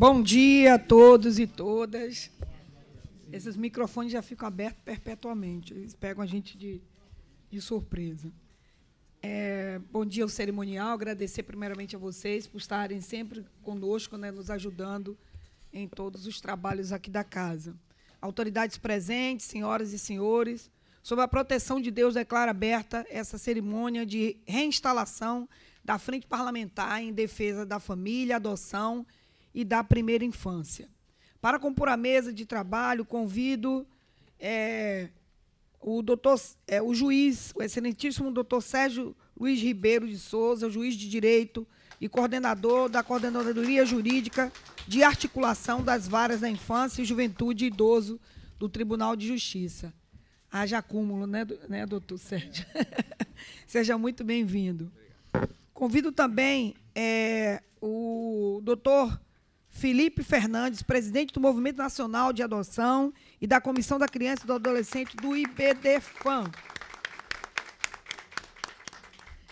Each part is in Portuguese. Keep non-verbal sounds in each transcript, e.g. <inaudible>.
Bom dia a todos e todas. Esses microfones já ficam abertos perpetuamente, eles pegam a gente de, de surpresa. É, bom dia ao cerimonial, agradecer primeiramente a vocês por estarem sempre conosco, né, nos ajudando em todos os trabalhos aqui da casa. Autoridades presentes, senhoras e senhores, sob a proteção de Deus, declaro aberta essa cerimônia de reinstalação da Frente Parlamentar em defesa da família, adoção e e da primeira infância. Para compor a mesa de trabalho, convido é, o, doutor, é, o juiz, o excelentíssimo doutor Sérgio Luiz Ribeiro de Souza, juiz de Direito e coordenador da Coordenadoria Jurídica de Articulação das Várias da Infância, e Juventude e Idoso do Tribunal de Justiça. Haja acúmulo, né, né doutor Sérgio? <laughs> Seja muito bem-vindo. Convido também é, o doutor Felipe Fernandes, presidente do Movimento Nacional de Adoção e da Comissão da Criança e do Adolescente do IBDFAM.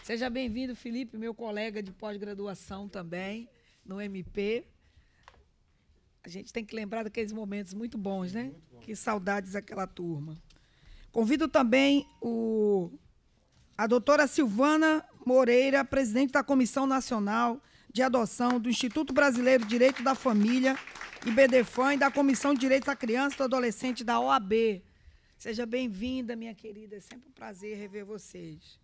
Seja bem-vindo, Felipe, meu colega de pós-graduação também no MP. A gente tem que lembrar daqueles momentos muito bons, né? Muito bom. Que saudades daquela turma. Convido também o, a doutora Silvana Moreira, presidente da Comissão Nacional de Adoção do Instituto Brasileiro de Direito da Família e BDFAM e da Comissão de Direitos da Criança e do Adolescente da OAB. Seja bem-vinda, minha querida. É sempre um prazer rever vocês.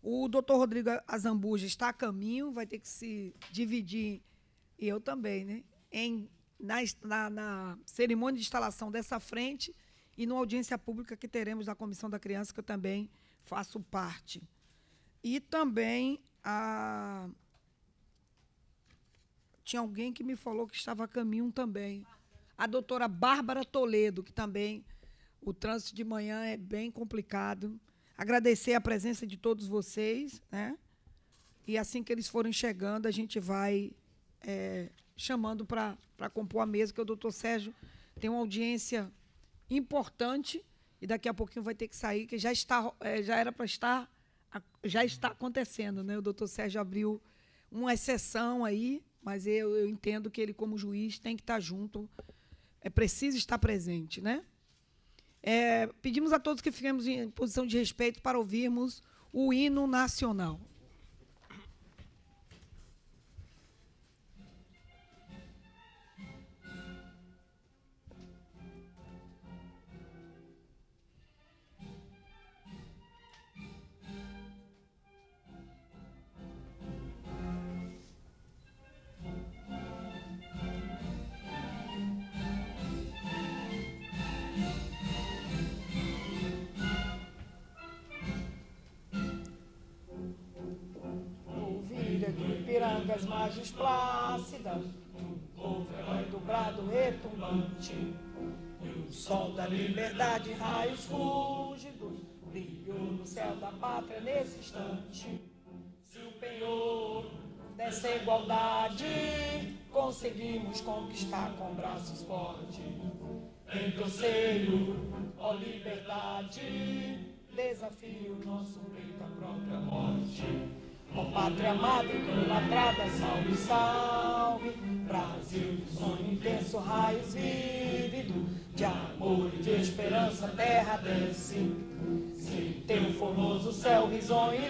O doutor Rodrigo Azambuja está a caminho, vai ter que se dividir, e eu também, né? Em, na, na, na cerimônia de instalação dessa frente e numa audiência pública que teremos na Comissão da Criança, que eu também faço parte. E também a tinha alguém que me falou que estava a caminho também. A doutora Bárbara Toledo, que também o trânsito de manhã é bem complicado. Agradecer a presença de todos vocês, né? E assim que eles forem chegando, a gente vai é, chamando para compor a mesa, que o doutor Sérgio tem uma audiência importante e daqui a pouquinho vai ter que sair, que já, está, é, já era para estar, já está acontecendo, né? O doutor Sérgio abriu uma exceção aí mas eu, eu entendo que ele, como juiz, tem que estar junto, é preciso estar presente. Né? É, pedimos a todos que fiquemos em posição de respeito para ouvirmos o hino nacional. das margens plácidas, do brado retumbante, o sol da liberdade, raios fúlgidos, brilhou no céu da pátria nesse instante. Se o penhor dessa igualdade conseguimos conquistar com braços fortes, em teu seio, ó liberdade, desafio nosso peito à própria morte. Compadre amado, idolatrada, salve, salve. Brasil, sonho intenso, raios vívido, de amor e de esperança, terra desce. Se teu formoso céu risonho e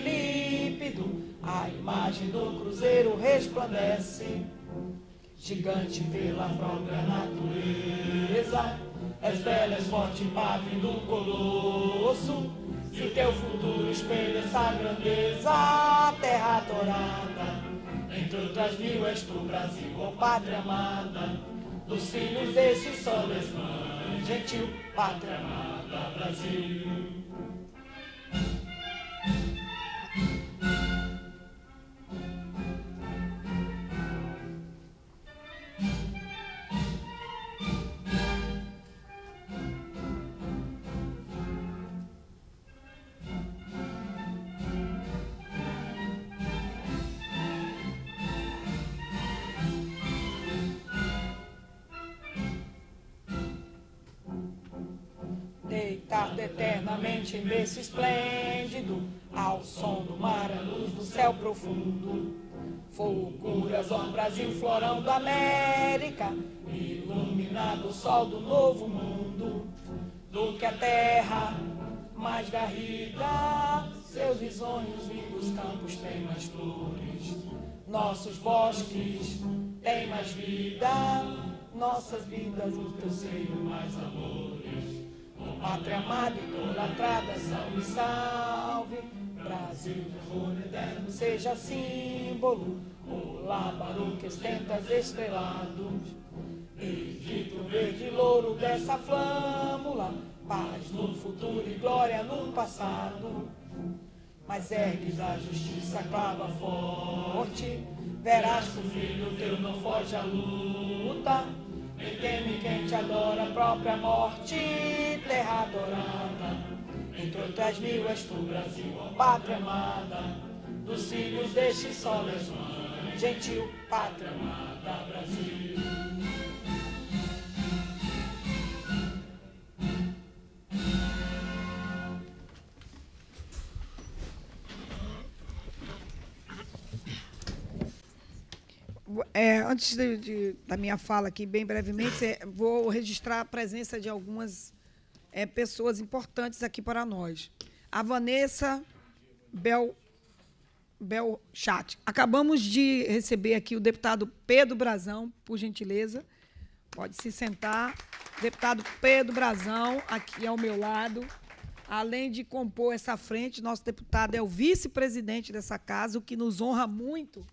límpido, a imagem do cruzeiro resplandece. Gigante pela própria natureza, és bela, és forte, pátria do colosso. Se teu futuro espelha essa grandeza, terra adorada, entre outras mil és tu, Brasil, ó pátria amada, dos filhos desse sol desmã, gentil, pátria amada, Brasil. berço esplêndido, ao som do mar, a luz do céu profundo. Fulguras, ó Brasil, florão da América, iluminado o sol do novo mundo. Do que a terra mais garrida, seus risonhos lindos campos têm mais flores. Nossos bosques têm mais vida, nossas vidas no teu seio mais amores. Pátria amada, idolatrada, salve, salve. Brasil, moderno, seja símbolo. O lábaro que ostenta estrelados. Egito verde, louro dessa flâmula. Paz no futuro e glória no passado. Mas ergues a justiça, clava forte. Verás que o filho teu não foge à luta. Quem teme quem te adora, a própria morte, terra adorada. Entre outras mil és tu, Brasil, ó pátria amada. Dos filhos deste sol és gentil, pátria amada, Brasil. É, antes de, de, da minha fala aqui, bem brevemente, é, vou registrar a presença de algumas é, pessoas importantes aqui para nós. A Vanessa Bel, Bel Chat. Acabamos de receber aqui o deputado Pedro Brazão, por gentileza. Pode se sentar. Deputado Pedro Brazão, aqui ao meu lado. Além de compor essa frente, nosso deputado é o vice-presidente dessa casa, o que nos honra muito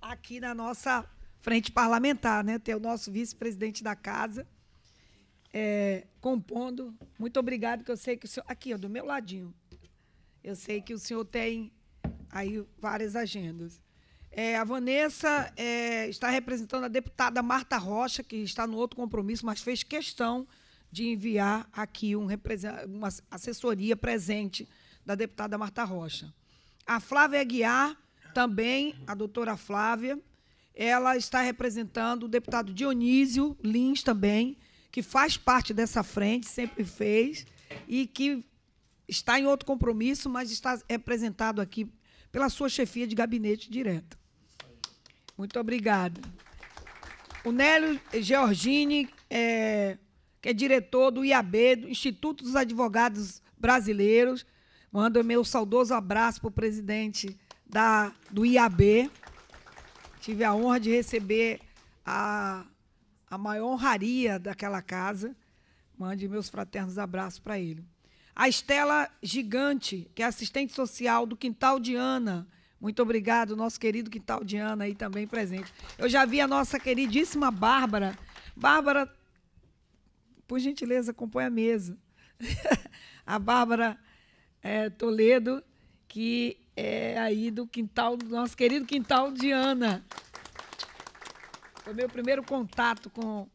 aqui na nossa frente parlamentar, né? Ter o nosso vice-presidente da casa é, compondo. Muito obrigado, que eu sei que o senhor. Aqui, ó, do meu ladinho. Eu sei que o senhor tem aí várias agendas. É, a Vanessa é, está representando a deputada Marta Rocha, que está no outro compromisso, mas fez questão de enviar aqui um uma assessoria presente da deputada Marta Rocha. A Flávia Aguiar também a doutora Flávia, ela está representando o deputado Dionísio Lins também, que faz parte dessa frente, sempre fez, e que está em outro compromisso, mas está representado aqui pela sua chefia de gabinete direta. Muito obrigada. O Nélio Georgini, é, que é diretor do IAB, do Instituto dos Advogados Brasileiros, manda meu saudoso abraço para o presidente da, do IAB. Tive a honra de receber a, a maior honraria daquela casa. Mande meus fraternos abraços para ele. A Estela Gigante, que é assistente social do Quintal de Ana. Muito obrigado, nosso querido Quintal de Ana aí também presente. Eu já vi a nossa queridíssima Bárbara. Bárbara, por gentileza, compõe a mesa. <laughs> a Bárbara é, Toledo, que é, aí do quintal, do nosso querido quintal de Ana. Foi meu primeiro contato com,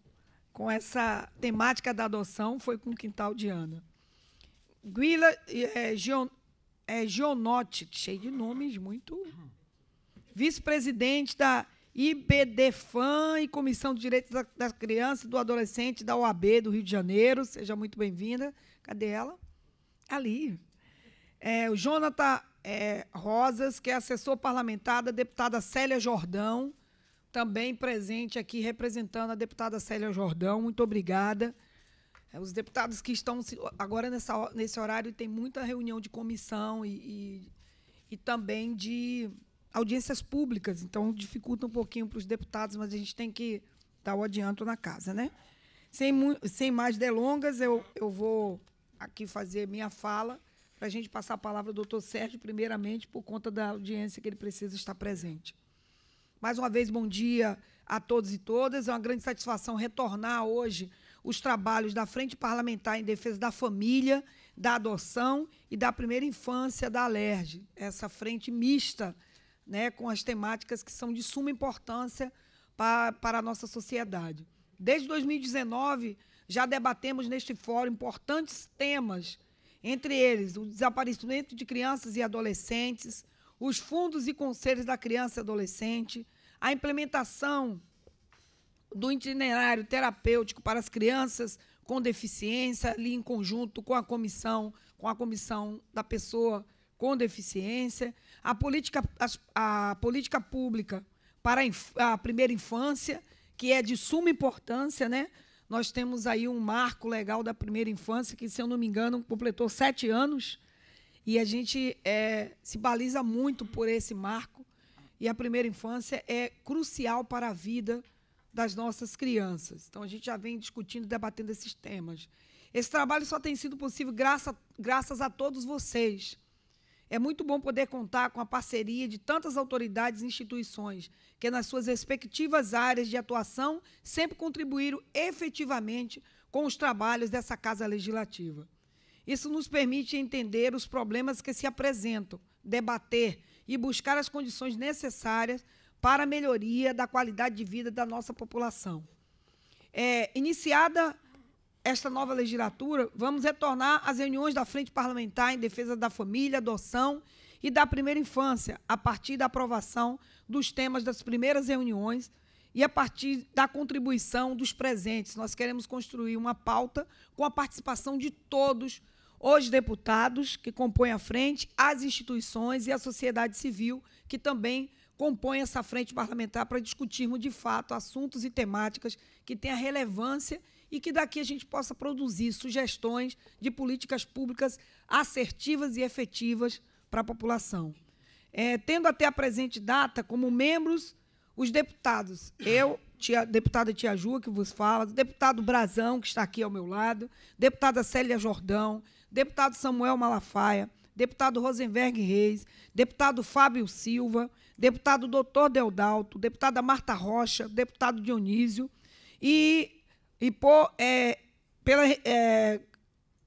com essa temática da adoção, foi com o quintal de Ana. Guila é, é, Gionotti, cheio de nomes, muito. Vice-presidente da IBDFAN e Comissão de Direitos da, da Criança e do Adolescente da OAB do Rio de Janeiro. Seja muito bem-vinda. Cadê ela? Ali. É, o Jonathan é, Rosas, que é assessor parlamentar da deputada Célia Jordão, também presente aqui representando a deputada Célia Jordão. Muito obrigada. É, os deputados que estão agora nessa, nesse horário tem muita reunião de comissão e, e, e também de audiências públicas, então dificulta um pouquinho para os deputados, mas a gente tem que dar o adianto na casa, né? Sem, sem mais delongas, eu, eu vou aqui fazer minha fala para a gente passar a palavra ao doutor Sérgio, primeiramente, por conta da audiência que ele precisa estar presente. Mais uma vez, bom dia a todos e todas. É uma grande satisfação retornar hoje os trabalhos da Frente Parlamentar em Defesa da Família, da Adoção e da Primeira Infância da Alerj, essa frente mista né, com as temáticas que são de suma importância para, para a nossa sociedade. Desde 2019, já debatemos neste fórum importantes temas entre eles o desaparecimento de crianças e adolescentes, os fundos e conselhos da criança e adolescente, a implementação do itinerário terapêutico para as crianças com deficiência, ali em conjunto com a comissão, com a comissão da pessoa com deficiência, a política, a, a política pública para a, inf, a primeira infância, que é de suma importância, né? Nós temos aí um marco legal da primeira infância, que, se eu não me engano, completou sete anos. E a gente é, se baliza muito por esse marco. E a primeira infância é crucial para a vida das nossas crianças. Então, a gente já vem discutindo e debatendo esses temas. Esse trabalho só tem sido possível graça, graças a todos vocês é muito bom poder contar com a parceria de tantas autoridades e instituições que, nas suas respectivas áreas de atuação, sempre contribuíram efetivamente com os trabalhos dessa Casa Legislativa. Isso nos permite entender os problemas que se apresentam, debater e buscar as condições necessárias para a melhoria da qualidade de vida da nossa população. É, iniciada esta nova legislatura, vamos retornar às reuniões da Frente Parlamentar em defesa da família, adoção e da primeira infância, a partir da aprovação dos temas das primeiras reuniões e a partir da contribuição dos presentes. Nós queremos construir uma pauta com a participação de todos os deputados que compõem a frente, as instituições e a sociedade civil que também compõem essa frente parlamentar para discutirmos de fato assuntos e temáticas que tenham relevância e que daqui a gente possa produzir sugestões de políticas públicas assertivas e efetivas para a população. É, tendo até a presente data como membros os deputados, eu, tia, deputada Tia Ju, que vos fala, deputado Brazão, que está aqui ao meu lado, deputada Célia Jordão, deputado Samuel Malafaia, deputado Rosenberg Reis, deputado Fábio Silva, deputado Doutor Deodalto, deputada Marta Rocha, deputado Dionísio, e e por, é, pela, é,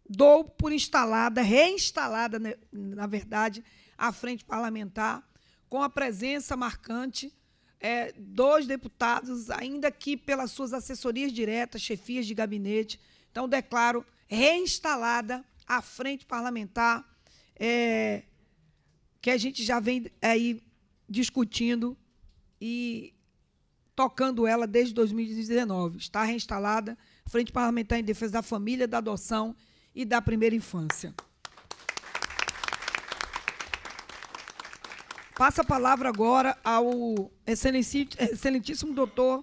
dou por instalada, reinstalada, né, na verdade, a frente parlamentar, com a presença marcante é, dos deputados, ainda que pelas suas assessorias diretas, chefias de gabinete. Então, declaro reinstalada a frente parlamentar, é, que a gente já vem aí discutindo e tocando ela desde 2019. Está reinstalada Frente Parlamentar em Defesa da Família, da Adoção e da Primeira Infância. Passa a palavra agora ao excelentíssimo doutor,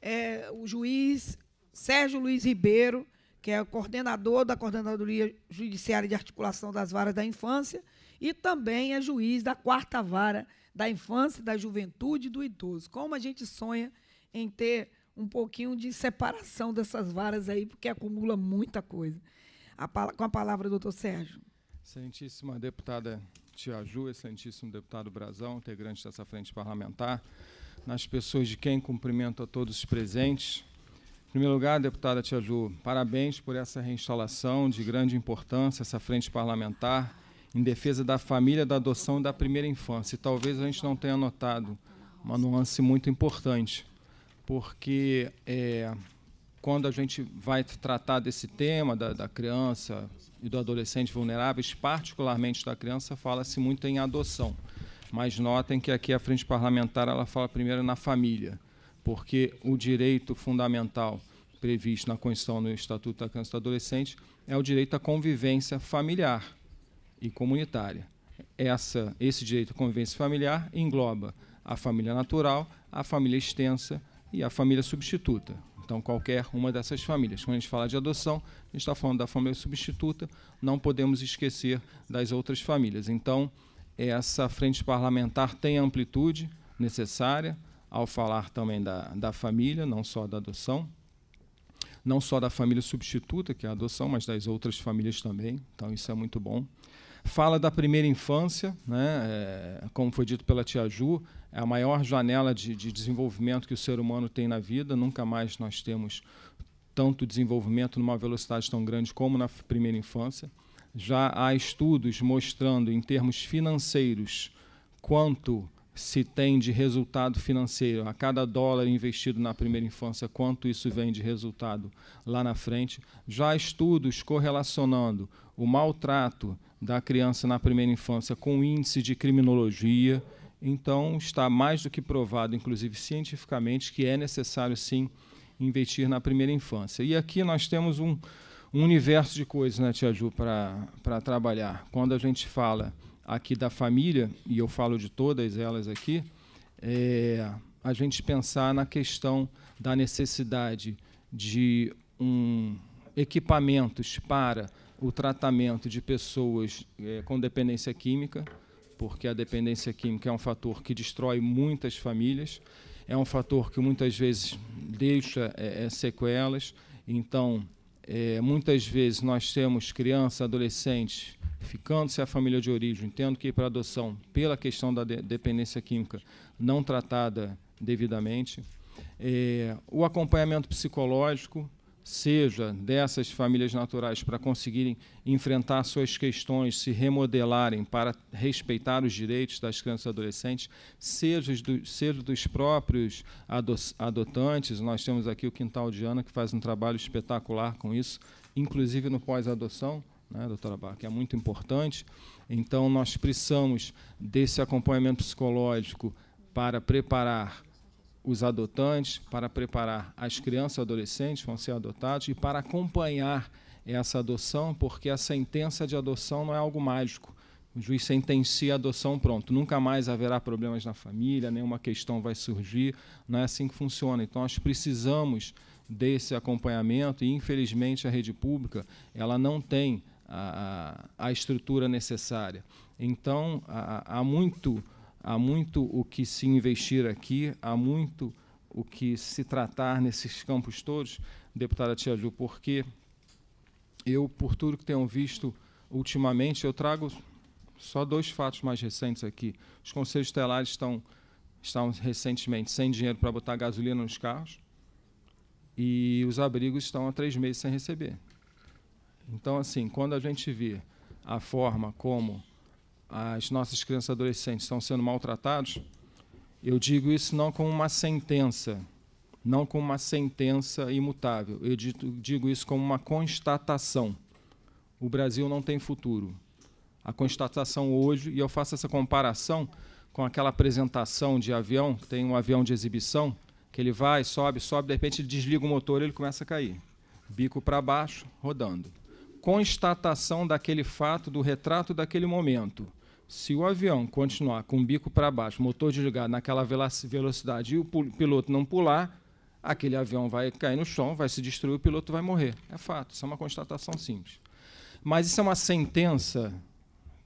é, o juiz Sérgio Luiz Ribeiro, que é coordenador da Coordenadoria Judiciária de Articulação das Varas da Infância e também é juiz da Quarta Vara da infância, da juventude e do idoso. Como a gente sonha em ter um pouquinho de separação dessas varas aí, porque acumula muita coisa. A, com a palavra, doutor Sérgio. Excelentíssima deputada Tia Ju, excelentíssimo deputado Brazão, integrante dessa frente parlamentar, nas pessoas de quem cumprimento a todos os presentes. Em primeiro lugar, deputada Tia Ju, parabéns por essa reinstalação de grande importância, essa frente parlamentar em defesa da família, da adoção e da primeira infância. E talvez a gente não tenha notado uma nuance muito importante, porque é, quando a gente vai tratar desse tema da, da criança e do adolescente vulneráveis, particularmente da criança, fala-se muito em adoção. Mas notem que aqui a frente parlamentar ela fala primeiro na família, porque o direito fundamental previsto na Constituição no Estatuto da Criança e do Adolescente é o direito à convivência familiar e comunitária. Essa, esse direito à convivência familiar engloba a família natural, a família extensa e a família substituta. Então, qualquer uma dessas famílias. Quando a gente fala de adoção, a gente está falando da família substituta, não podemos esquecer das outras famílias. Então, essa frente parlamentar tem a amplitude necessária ao falar também da, da família, não só da adoção, não só da família substituta, que é a adoção, mas das outras famílias também. Então, isso é muito bom. Fala da primeira infância, né? É, como foi dito pela Tia Ju, é a maior janela de, de desenvolvimento que o ser humano tem na vida. Nunca mais nós temos tanto desenvolvimento numa velocidade tão grande como na primeira infância. Já há estudos mostrando, em termos financeiros, quanto se tem de resultado financeiro a cada dólar investido na primeira infância, quanto isso vem de resultado lá na frente. Já há estudos correlacionando o maltrato da criança na primeira infância com índice de criminologia. Então, está mais do que provado, inclusive cientificamente, que é necessário sim investir na primeira infância. E aqui nós temos um, um universo de coisas, né, Tia Ju, para trabalhar. Quando a gente fala aqui da família, e eu falo de todas elas aqui, é a gente pensar na questão da necessidade de um equipamentos para o tratamento de pessoas é, com dependência química, porque a dependência química é um fator que destrói muitas famílias, é um fator que muitas vezes deixa é, é sequelas. Então, é, muitas vezes nós temos crianças, adolescentes ficando se a família de origem, tendo que ir para adoção pela questão da de dependência química não tratada devidamente. É, o acompanhamento psicológico, seja dessas famílias naturais para conseguirem enfrentar suas questões, se remodelarem para respeitar os direitos das crianças e adolescentes, seja, do, seja dos próprios adotantes. Nós temos aqui o Quintal de Ana, que faz um trabalho espetacular com isso, inclusive no pós-adoção, né, doutora Bar, que é muito importante. Então, nós precisamos desse acompanhamento psicológico para preparar os adotantes, para preparar as crianças e adolescentes que vão ser adotados e para acompanhar essa adoção, porque a sentença de adoção não é algo mágico. O juiz sentencia a adoção, pronto. Nunca mais haverá problemas na família, nenhuma questão vai surgir. Não é assim que funciona. Então, nós precisamos desse acompanhamento e, infelizmente, a rede pública ela não tem a, a estrutura necessária. Então, há muito há muito o que se investir aqui, há muito o que se tratar nesses campos todos, deputada Tia Ju, porque eu, por tudo que tenho visto ultimamente, eu trago só dois fatos mais recentes aqui. Os conselhos telares estão, estão recentemente sem dinheiro para botar gasolina nos carros e os abrigos estão há três meses sem receber. Então, assim, quando a gente vê a forma como as nossas crianças e adolescentes estão sendo maltratados, eu digo isso não como uma sentença, não como uma sentença imutável. Eu digo isso como uma constatação. O Brasil não tem futuro. A constatação hoje, e eu faço essa comparação com aquela apresentação de avião, tem um avião de exibição, que ele vai, sobe, sobe, de repente ele desliga o motor e ele começa a cair. Bico para baixo, rodando. Constatação daquele fato, do retrato daquele momento. Se o avião continuar com o bico para baixo, motor desligado naquela velocidade e o piloto não pular, aquele avião vai cair no chão, vai se destruir, o piloto vai morrer. É fato, isso é uma constatação simples. Mas isso é uma sentença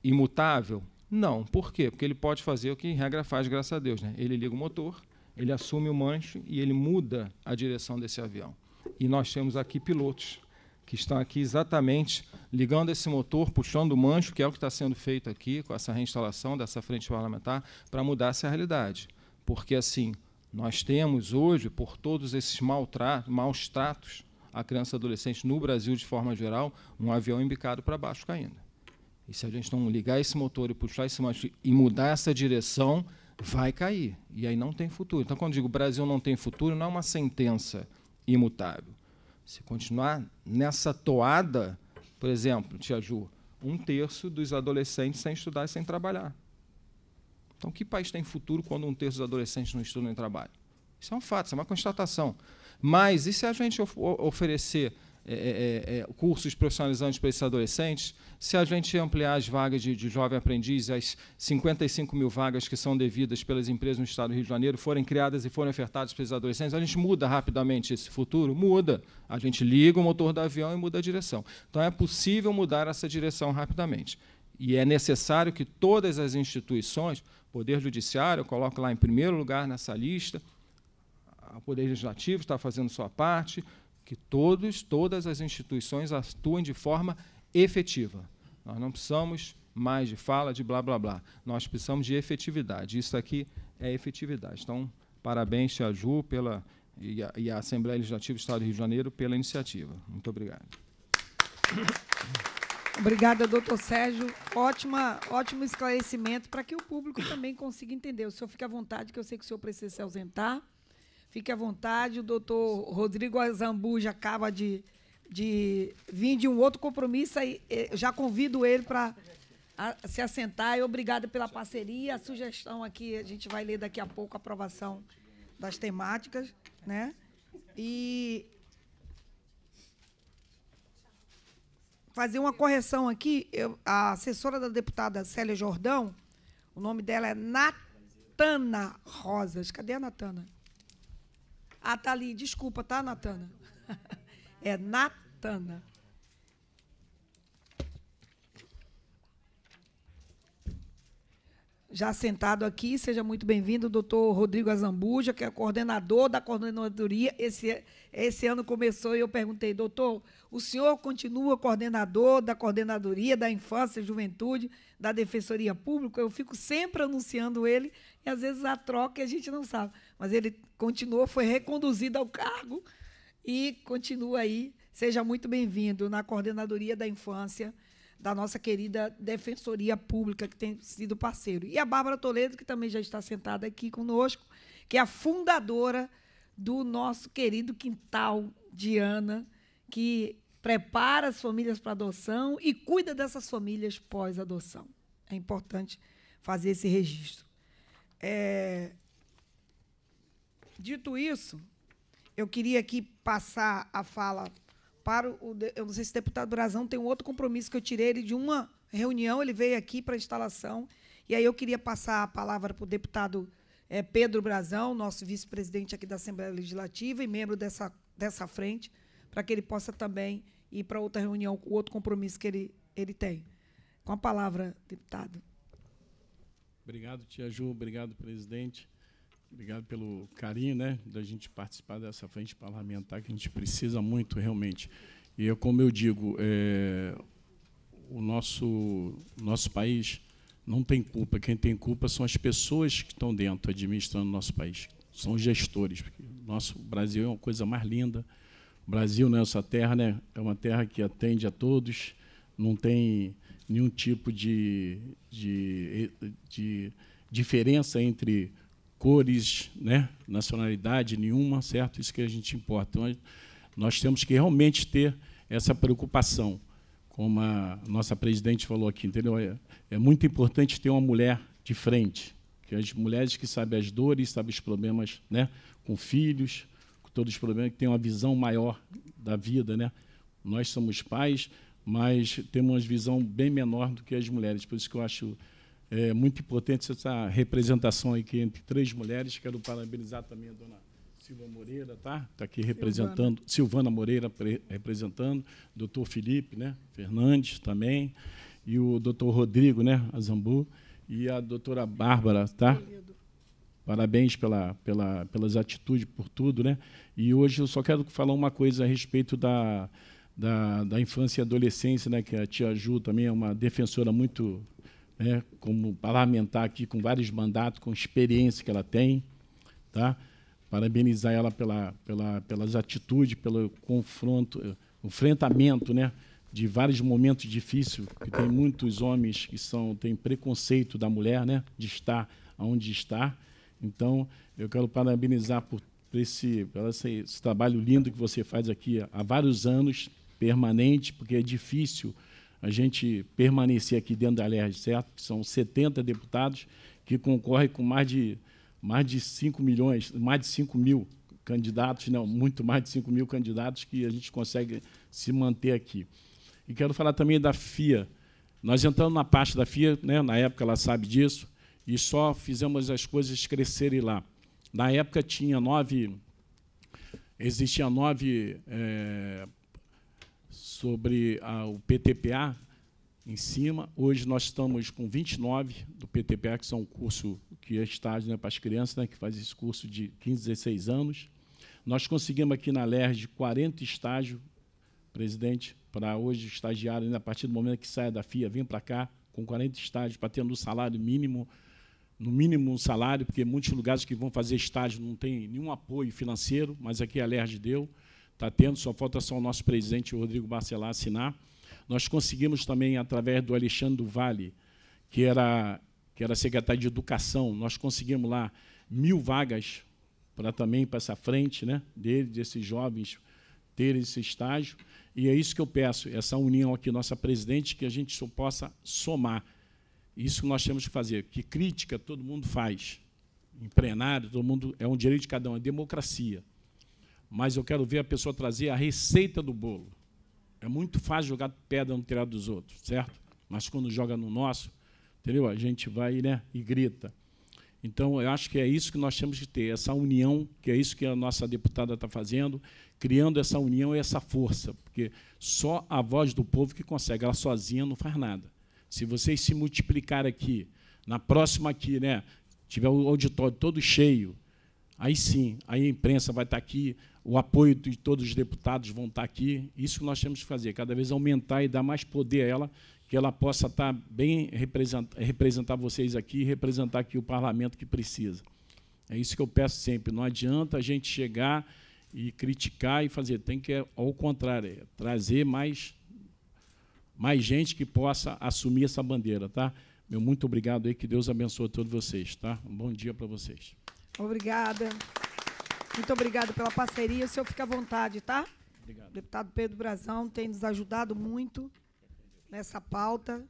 imutável? Não. Por quê? Porque ele pode fazer o que em regra faz, graças a Deus. Né? Ele liga o motor, ele assume o manche e ele muda a direção desse avião. E nós temos aqui pilotos que estão aqui exatamente ligando esse motor, puxando o mancho, que é o que está sendo feito aqui com essa reinstalação dessa frente parlamentar, para mudar essa realidade. Porque, assim, nós temos hoje, por todos esses maus tratos à criança e adolescente no Brasil, de forma geral, um avião embicado para baixo caindo. E se a gente não ligar esse motor e puxar esse mancho e mudar essa direção, vai cair. E aí não tem futuro. Então, quando digo Brasil não tem futuro, não é uma sentença imutável. Se continuar nessa toada, por exemplo, Tia Ju, um terço dos adolescentes sem estudar e sem trabalhar. Então, que país tem futuro quando um terço dos adolescentes não estuda nem trabalha? Isso é um fato, isso é uma constatação. Mas e se a gente of oferecer é é, é, é, cursos profissionalizantes para esses adolescentes, se a gente ampliar as vagas de, de, jovem aprendiz, as 55 mil vagas que são devidas pelas empresas no Estado do Rio de Janeiro forem criadas e forem ofertadas para esses adolescentes, a gente muda rapidamente esse futuro? Muda. A gente liga o motor do avião e muda a direção. Então, é possível mudar essa direção rapidamente. E é necessário que todas as instituições, Poder Judiciário, eu coloco lá em primeiro lugar nessa lista, o Poder Legislativo está fazendo sua parte, que todos, todas as instituições atuem de forma efetiva. Nós não precisamos mais de fala, de blá blá blá. Nós precisamos de efetividade. Isso aqui é efetividade. Então, parabéns, Tia Ju, pela, e, a, Assembleia Legislativa do Estado do Rio de Janeiro pela iniciativa. Muito obrigado. Obrigada, doutor Sérgio. Ótima, ótimo esclarecimento para que o público também consiga entender. O senhor fica à vontade, que eu sei que o senhor precisa se ausentar. Fique à vontade, o doutor Rodrigo Azambuja acaba de, de vir de um outro compromisso aí. Eh, já convido ele para se assentar. E obrigado pela parceria. A sugestão aqui, a gente vai ler daqui a pouco a aprovação das temáticas, né? E fazer uma correção aqui. Eu, a assessora da deputada Célia Jordão, o nome dela é Natana Rosas. Cadê a Natana? Ah, tá ali. Desculpa, tá, Natana? <laughs> É Natana. já sentado aqui. Seja muito bem-vindo, doutor Rodrigo Azambuja, que é coordenador da coordenadoria. Esse, esse ano começou e eu perguntei, doutor, o senhor continua coordenador da coordenadoria da infância e juventude da Defensoria Pública? Eu fico sempre anunciando ele e às vezes a troca a gente não sabe. Mas ele continuou, foi reconduzido ao cargo e continua aí. Seja muito bem-vindo na coordenadoria da infância da nossa querida Defensoria Pública, que tem sido parceiro. E a Bárbara Toledo, que também já está sentada aqui conosco, que é a fundadora do nosso querido quintal Diana, que prepara as famílias para adoção e cuida dessas famílias pós-adoção. É importante fazer esse registro. É... Dito isso, eu queria aqui passar a fala para o. Eu não sei se o deputado Brazão tem um outro compromisso que eu tirei ele de uma reunião, ele veio aqui para a instalação. E aí eu queria passar a palavra para o deputado é, Pedro Brazão, nosso vice-presidente aqui da Assembleia Legislativa e membro dessa, dessa frente, para que ele possa também ir para outra reunião, com outro compromisso que ele, ele tem. Com a palavra, deputado. Obrigado, tia Ju. Obrigado, presidente. Obrigado pelo carinho, né, da gente participar dessa frente parlamentar que a gente precisa muito realmente. E é como eu digo, é, o nosso nosso país não tem culpa. Quem tem culpa são as pessoas que estão dentro administrando o nosso país. São os gestores. Nosso Brasil é uma coisa mais linda. O Brasil, né, essa terra, né, é uma terra que atende a todos. Não tem nenhum tipo de, de, de diferença entre cores, né, nacionalidade nenhuma, certo? Isso que a gente importa. Então, nós temos que realmente ter essa preocupação, como a nossa presidente falou aqui, entendeu? É, é, muito importante ter uma mulher de frente, que as mulheres que sabem as dores, sabem os problemas, né, com filhos, com todos os problemas, que têm uma visão maior da vida, né? Nós somos pais, mas temos uma visão bem menor do que as mulheres, por isso que eu acho é muito importante essa representação aqui entre três mulheres. Quero parabenizar também a dona Silva Moreira, tá? Está aqui representando, Silvana, Silvana Moreira representando, doutor Felipe né? Fernandes também, e o doutor Rodrigo né? Azambu, e a doutora Bárbara, tá? Parabéns pela, pela, pelas atitudes, por tudo, né? E hoje eu só quero falar uma coisa a respeito da, da, da infância e adolescência, né? Que a tia Ju também é uma defensora muito né, como parlamentar aqui, com vários mandatos, com experiência que ela tem. Tá? Parabenizar ela pela, pela, pelas atitudes, pelo confronto, eh, enfrentamento né, de vários momentos difíceis, que tem muitos homens que são, têm preconceito da mulher, né, de estar onde está. Então, eu quero parabenizar por, por, esse, por esse, esse trabalho lindo que você faz aqui há vários anos, permanente, porque é difícil a gente permanecer aqui dentro da LERJ, certo? Que são 70 deputados que concorrem com mais de, mais de 5 milhões, mais de 5 mil candidatos, não, muito mais de 5 mil candidatos que a gente consegue se manter aqui. E quero falar também da FIA. Nós entramos na parte da FIA, né, na época ela sabe disso, e só fizemos as coisas crescerem lá. Na época tinha nove, existiam nove é, sobre a, o PTPA em cima. Hoje nós estamos com 29 do PTPA, que são um curso que é estágio né, para as crianças, né, que faz esse curso de 15, 16 anos. Nós conseguimos aqui na LERJ 40 estágios, presidente, para hoje estagiário, né, a partir do momento que sai da FIA, vem para cá com 40 estágios, para ter no salário mínimo, no mínimo um salário, porque muitos lugares que vão fazer estágio não tem nenhum apoio financeiro, mas aqui a LERJ deu está tendo, só falta só o nosso presidente, o Rodrigo Barcelar, assinar. Nós conseguimos também, através do Alexandre do Vale, que era, que era secretário de Educação, nós conseguimos lá mil vagas para também para essa frente né, dele, desses jovens terem esse estágio. E é isso que eu peço, essa união aqui, nossa presidente, que a gente só possa somar. Isso que nós temos que fazer, que crítica todo mundo faz. Em plenário, todo mundo é um direito de cada um, é democracia mas eu quero ver a pessoa trazer a receita do bolo. É muito fácil jogar pedra no telhado dos outros, certo? Mas quando joga no nosso, entendeu? A gente vai né, e grita. Então, eu acho que é isso que nós temos que ter, essa união, que é isso que a nossa deputada está fazendo, criando essa união e essa força, porque só a voz do povo que consegue, ela sozinha não faz nada. Se vocês se multiplicar aqui, na próxima aqui, né, tiver o auditório todo cheio, aí sim, aí a imprensa vai estar tá aqui, o apoio de todos os deputados vão estar aqui. Isso que nós temos que fazer, cada vez aumentar e dar mais poder a ela, que ela possa estar bem representar, representar vocês aqui e representar aqui o parlamento que precisa. É isso que eu peço sempre. Não adianta a gente chegar e criticar e fazer. Tem que, ao contrário, é trazer mais, mais gente que possa assumir essa bandeira. Tá? Meu muito obrigado aí. Que Deus abençoe todos vocês. Tá? Um bom dia para vocês. Obrigada. Muito obrigado pela parceria. O senhor fica à vontade, tá? Obrigado. O deputado Pedro Brazão tem nos ajudado muito nessa pauta.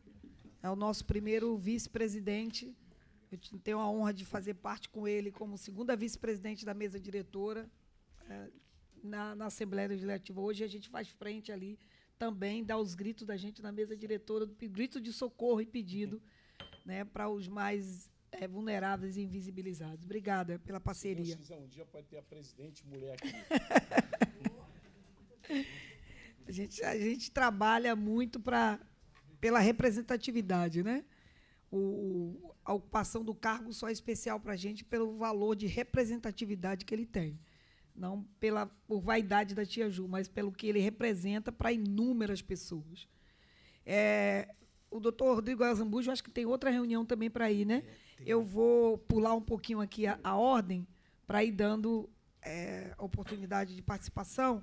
É o nosso primeiro vice-presidente. Eu tenho a honra de fazer parte com ele como segunda vice-presidente da mesa diretora é, na, na Assembleia Legislativa. Hoje a gente faz frente ali também, dá os gritos da gente na mesa diretora, grito de socorro e pedido né, para os mais é, vulneráveis e invisibilizados. Obrigada pela parceria. Se um dia pode ter a presidente mulher aqui. <laughs> a, gente, a gente trabalha muito pra, pela representatividade, né? O, a ocupação do cargo só é especial para a gente pelo valor de representatividade que ele tem. Não pela por vaidade da tia Ju, mas pelo que ele representa para inúmeras pessoas. É, o doutor Rodrigo Azambujo, acho que tem outra reunião também para ir, né? É, eu vou pular um pouquinho aqui a, a ordem para ir dando é, oportunidade de participação.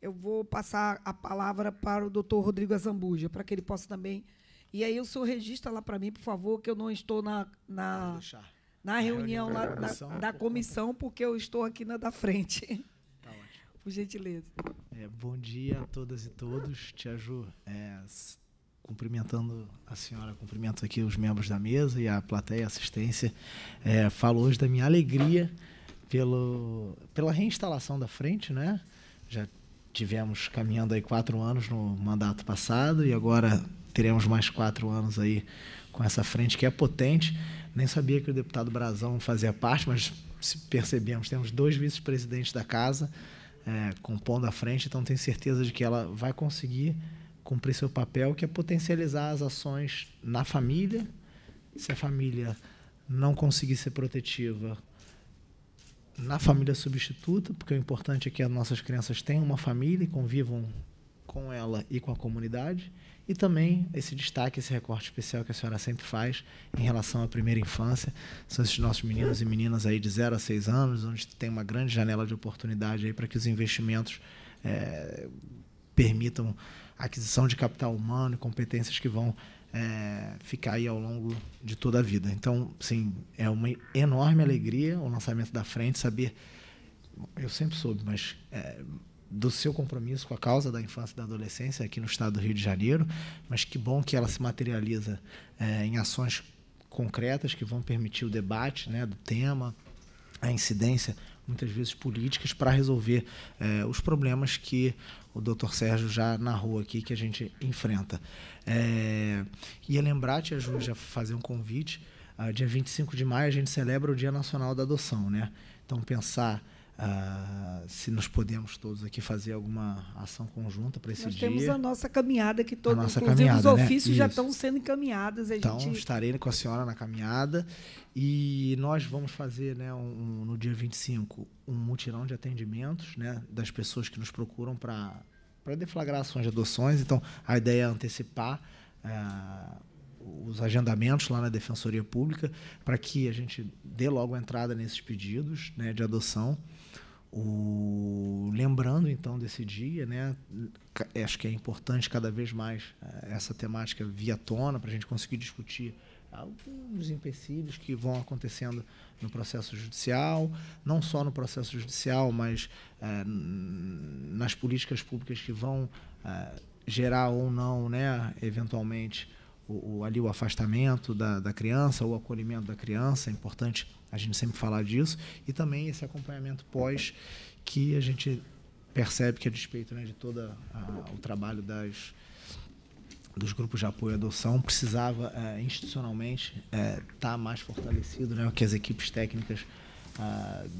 Eu vou passar a palavra para o doutor Rodrigo Azambuja, para que ele possa também. E aí o senhor registra lá para mim, por favor, que eu não estou na, na, na reunião, reunião lá da, comissão, da, comissão, porque eu estou aqui na da frente. Tá ótimo. <laughs> Por gentileza. É, bom dia a todas e todos. Tia Ju, é, cumprimentando a senhora, cumprimento aqui os membros da mesa e a plateia, assistência. É, falo hoje da minha alegria pelo, pela reinstalação da frente, né? Já tivemos caminhando aí quatro anos no mandato passado e agora teremos mais quatro anos aí com essa frente que é potente. Nem sabia que o deputado Brazão fazia parte, mas se percebemos, temos dois vice-presidentes da casa é, compondo a frente, então tenho certeza de que ela vai conseguir cumprir seu papel, que é potencializar as ações na família. Se a família não conseguir ser protetiva, na família substituta, porque o importante é que as nossas crianças tenham uma família e convivam com ela e com a comunidade. E também esse destaque, esse recorte especial que a senhora sempre faz em relação à primeira infância. São esses nossos meninos e meninas aí de 0 a 6 anos, onde tem uma grande janela de oportunidade aí para que os investimentos é, permitam aquisição de capital humano e competências que vão é, ficar aí ao longo de toda a vida. Então, sim, é uma enorme alegria o lançamento da frente, saber, eu sempre soube, mas é, do seu compromisso com a causa da infância e da adolescência aqui no estado do Rio de Janeiro, mas que bom que ela se materializa é, em ações concretas que vão permitir o debate né, do tema, a incidência muitas vezes políticas para resolver é, os problemas que o doutor Sérgio já narrou aqui que a gente enfrenta. É, ia lembrar, Tia Ju, já fazer um convite. Uh, dia 25 de maio a gente celebra o Dia Nacional da Adoção, né? Então, pensar Uh, se nós podemos todos aqui fazer alguma ação conjunta para esse nós dia. Nós temos a nossa caminhada que todos, inclusive caminhada, os né? ofícios né? já estão sendo encaminhados. então gente... estarei com a senhora na caminhada e nós vamos fazer, né, um, no dia 25, um mutirão de atendimentos, né, das pessoas que nos procuram para para deflagrar ações de adoções. Então a ideia é antecipar. Uh, os agendamentos lá na Defensoria Pública para que a gente dê logo entrada nesses pedidos né, de adoção o, lembrando então desse dia, né, é, acho que é importante cada vez mais é, essa temática via tona para a gente conseguir discutir alguns empecilhos que vão acontecendo no processo judicial, não só no processo judicial, mas é, nas políticas públicas que vão é, gerar ou não, né, eventualmente, o, o, ali o afastamento da, da criança, o acolhimento da criança. É importante a gente sempre fala disso. E também esse acompanhamento pós, que a gente percebe que, a despeito né, de todo o trabalho das, dos grupos de apoio à adoção, precisava é, institucionalmente estar é, tá mais fortalecido, né, que as equipes técnicas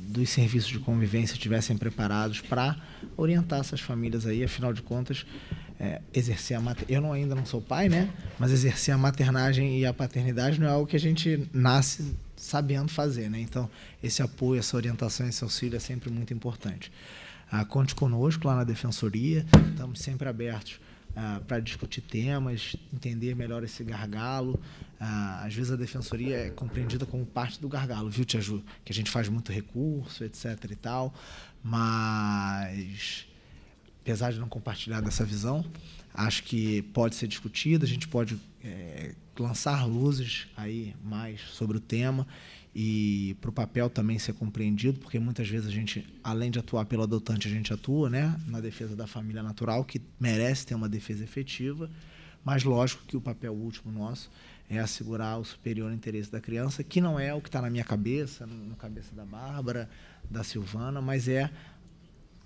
dos serviços de convivência estivessem preparados para orientar essas famílias aí, afinal de contas, é, exercer a mater... eu não ainda não sou pai, né? Mas exercer a maternagem e a paternidade não é algo que a gente nasce sabendo fazer, né? Então, esse apoio, essa orientação, esse auxílio é sempre muito importante. Ah, conte conosco lá na Defensoria, estamos sempre abertos ah, para discutir temas, entender melhor esse gargalo. Ah, às vezes a Defensoria é compreendida como parte do gargalo, viu, Tia Ju? Que a gente faz muito recurso, etc e tal, mas apesar de não compartilhar dessa visão, acho que pode ser discutida, a gente pode é, lançar luzes aí mais sobre o tema e para o papel também ser compreendido, porque muitas vezes a gente, além de atuar pelo adotante, a gente atua né, na defesa da família natural, que merece ter uma defesa efetiva, mas lógico que o papel último nosso é assegurar o superior interesse da criança, que não é o que está na minha cabeça, na cabeça da Bárbara, da Silvana, mas é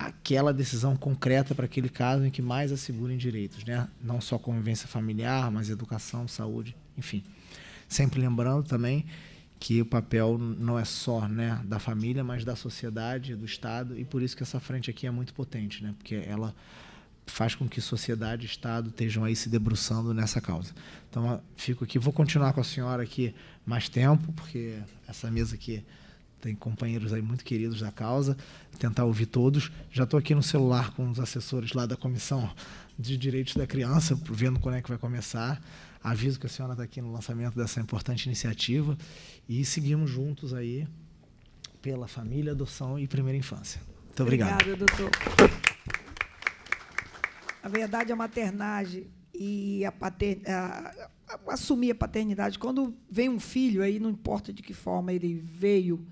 aquela decisão concreta para aquele caso em que mais assegurem direitos, né? Não só convivência familiar, mas educação, saúde, enfim. Sempre lembrando também que o papel não é só né, da família, mas da sociedade, do Estado, e por isso que essa frente aqui é muito potente, né? Porque ela faz com que sociedade e Estado estejam aí se debruçando nessa causa. Então, fico aqui, vou continuar com a senhora aqui mais tempo, porque essa mesa aqui tem companheiros aí muito queridos da causa, tentar ouvir todos. Já estou aqui no celular com os assessores lá da Comissão de Direitos da Criança, vendo quando é que vai começar. Aviso que a senhora está aqui no lançamento dessa importante iniciativa e seguimos juntos aí pela família, adoção e primeira infância. Muito obrigado. Obrigada, doutor. Na verdade, é a maternagem e a paternidade assumir a paternidade. Quando vem um filho, aí não importa de que forma ele veio,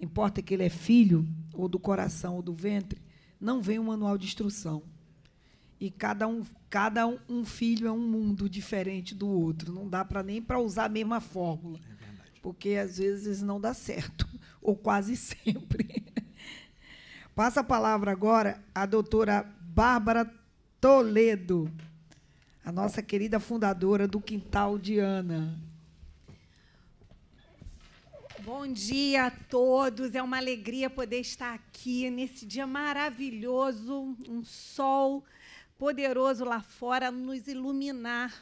importa que ele é filho, ou do coração, ou do ventre, não vem um manual de instrução. E cada um, cada um, filho é um mundo diferente do outro. Não dá para nem para usar a mesma fórmula. É porque às vezes não dá certo, <laughs> ou quase sempre. <laughs> Passa a palavra agora à doutora Bárbara Toledo, a nossa querida fundadora do Quintal de Ana. Bom dia a todos. É uma alegria poder estar aqui nesse dia maravilhoso, um sol poderoso lá fora nos iluminar.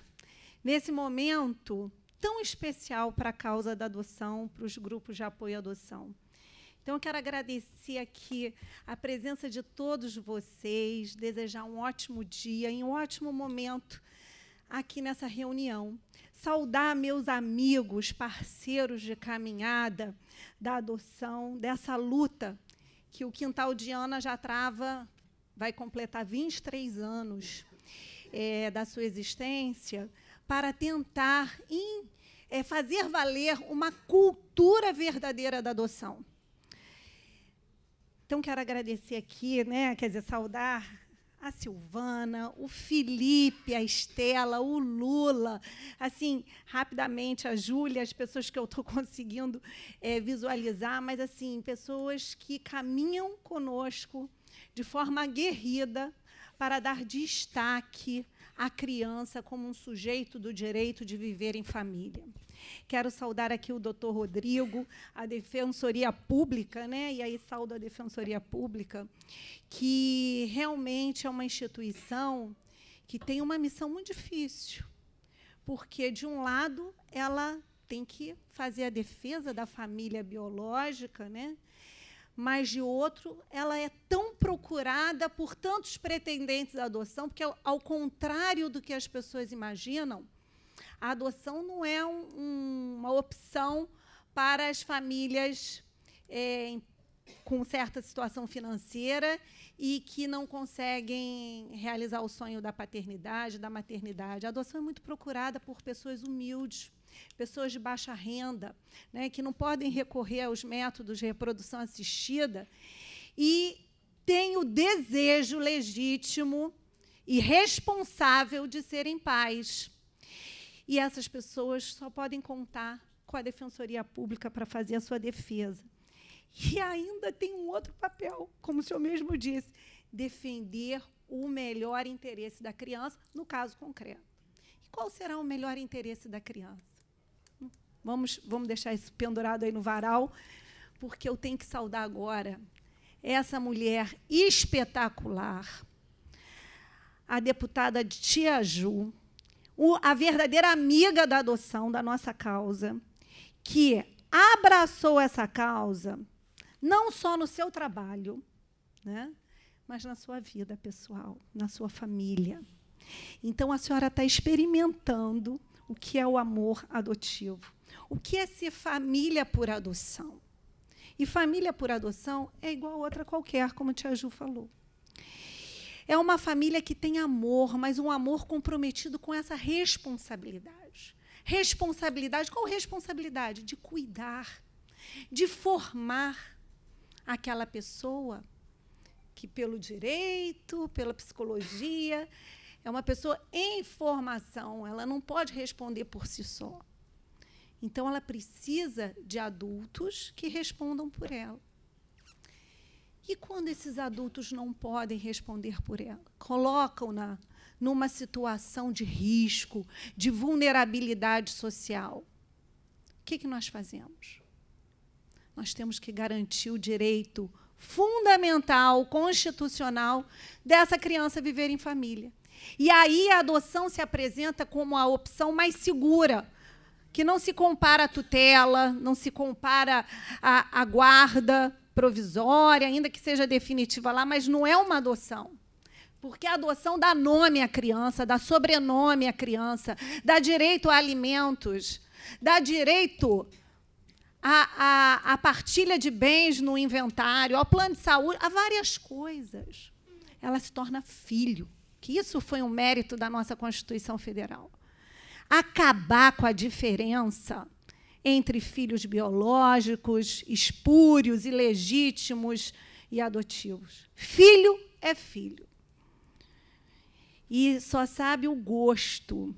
Nesse momento tão especial para a causa da adoção, para os grupos de apoio à adoção. Então, eu quero agradecer aqui a presença de todos vocês, desejar um ótimo dia, um ótimo momento aqui nessa reunião saudar meus amigos, parceiros de caminhada da adoção, dessa luta que o Quintal de Ana já trava, vai completar 23 anos é, da sua existência, para tentar in, é, fazer valer uma cultura verdadeira da adoção. Então, quero agradecer aqui, né, quer dizer, saudar a Silvana, o Felipe, a Estela, o Lula, assim, rapidamente, a Júlia, as pessoas que eu estou <laughs> conseguindo é, visualizar, mas, assim, pessoas que caminham conosco de forma aguerrida para dar destaque a criança como um sujeito do direito de viver em família. Quero saudar aqui o doutor Rodrigo, a Defensoria Pública, né? e aí saudo a Defensoria Pública, que realmente é uma instituição que tem uma missão muito difícil, porque, de um lado, ela tem que fazer a defesa da família biológica, né? mas de outro, ela é tão procurada por tantos pretendentes à adoção, porque, ao contrário do que as pessoas imaginam, a adoção não é um, um, uma opção para as famílias é, com certa situação financeira e que não conseguem realizar o sonho da paternidade, da maternidade. A adoção é muito procurada por pessoas humildes, pessoas de baixa renda, né, que não podem recorrer aos métodos de reprodução assistida, e têm o desejo legítimo e responsável de serem pais. E essas pessoas só podem contar com a Defensoria Pública para fazer a sua defesa. E ainda tem um outro papel, como o senhor mesmo disse, defender o melhor interesse da criança, no caso concreto. E qual será o melhor interesse da criança? Vamos, vamos deixar isso pendurado aí no varal, porque eu tenho que saudar agora essa mulher espetacular, a deputada Tia Ju, a verdadeira amiga da adoção da nossa causa, que abraçou essa causa não só no seu trabalho, né, mas na sua vida pessoal, na sua família. Então a senhora está experimentando o que é o amor adotivo. O que é ser família por adoção? E família por adoção é igual a outra qualquer, como a Tia Ju falou. É uma família que tem amor, mas um amor comprometido com essa responsabilidade. Responsabilidade, qual responsabilidade? De cuidar, de formar aquela pessoa que, pelo direito, pela psicologia, é uma pessoa em formação, ela não pode responder por si só. Então, ela precisa de adultos que respondam por ela. E quando esses adultos não podem responder por ela? Colocam-na numa situação de risco, de vulnerabilidade social. O que, que nós fazemos? Nós temos que garantir o direito fundamental, constitucional, dessa criança viver em família. E aí a adoção se apresenta como a opção mais segura, que não se compara à tutela, não se compara à, à guarda provisória, ainda que seja definitiva lá, mas não é uma adoção. Porque a adoção dá nome à criança, dá sobrenome à criança, dá direito a alimentos, dá direito à, à, à partilha de bens no inventário, ao plano de saúde, a várias coisas. Ela se torna filho. Que isso foi um mérito da nossa Constituição Federal acabar com a diferença entre filhos biológicos, espúrios, ilegítimos e adotivos. Filho é filho. E só sabe o gosto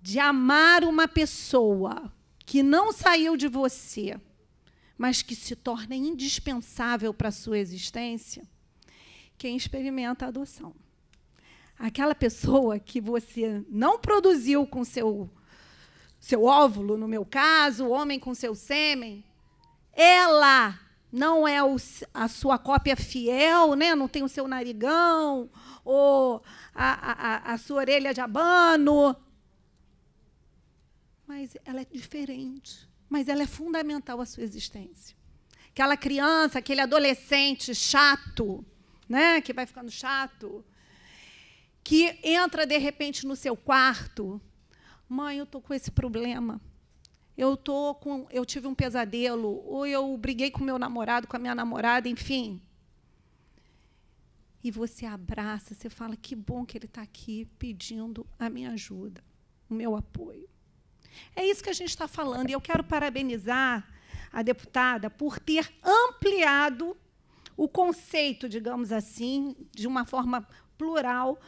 de amar uma pessoa que não saiu de você, mas que se torna indispensável para a sua existência, quem experimenta a adoção aquela pessoa que você não produziu com seu seu óvulo, no meu caso, o homem com seu sêmen, ela não é o, a sua cópia fiel, né? não tem o seu narigão, ou a, a, a sua orelha de abano. Mas ela é diferente. Mas ela é fundamental à sua existência. Aquela criança, aquele adolescente chato, né? que vai ficando chato, que entra de repente no seu quarto, mãe, eu tô com esse problema. Eu tô com, eu tive um pesadelo, ou eu briguei com meu namorado, com a minha namorada, enfim. E você abraça, você fala que bom que ele está aqui pedindo a minha ajuda, o meu apoio. É isso que a gente está falando. E eu quero parabenizar a deputada por ter ampliado o conceito, digamos assim, de uma forma plural,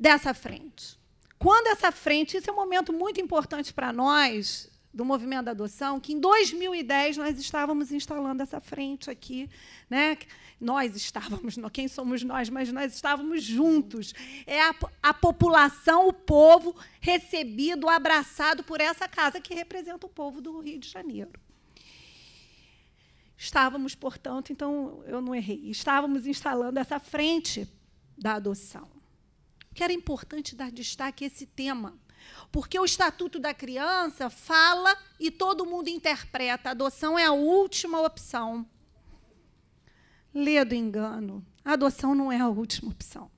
dessa frente. Quando essa frente, isso é um momento muito importante para nós do movimento da adoção, que em 2010 nós estávamos instalando essa frente aqui, né? Nós estávamos, quem somos nós, mas nós estávamos juntos. É a, a população, o povo recebido, abraçado por essa casa que representa o povo do Rio de Janeiro. Estávamos, portanto, então eu não errei, estávamos instalando essa frente da adoção que era importante dar destaque a esse tema. Porque o Estatuto da Criança fala e todo mundo interpreta. A adoção é a última opção. Lê do engano. A adoção não é a última opção.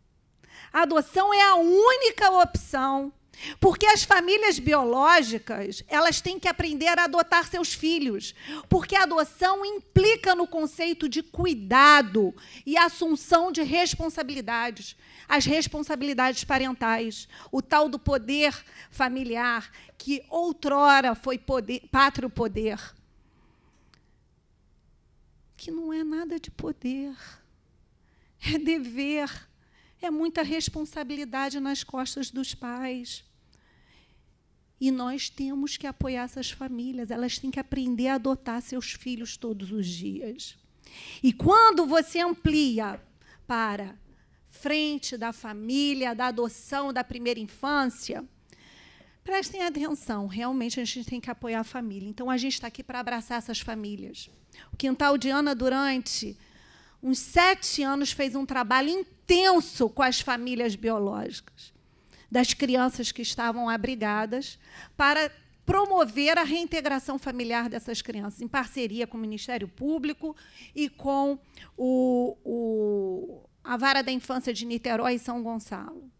A adoção é a única opção porque as famílias biológicas, elas têm que aprender a adotar seus filhos, porque a adoção implica no conceito de cuidado e assunção de responsabilidades, as responsabilidades parentais, o tal do poder familiar que outrora foi poder, pátrio poder, que não é nada de poder, é dever é muita responsabilidade nas costas dos pais. E nós temos que apoiar essas famílias, elas têm que aprender a adotar seus filhos todos os dias. E quando você amplia para frente da família, da adoção, da primeira infância, prestem atenção, realmente a gente tem que apoiar a família. Então a gente está aqui para abraçar essas famílias. O quintal de Ana Durante uns sete anos, fez um trabalho intenso com as famílias biológicas das crianças que estavam abrigadas para promover a reintegração familiar dessas crianças, em parceria com o Ministério Público e com o, o, a Vara da Infância de Niterói e São Gonçalo.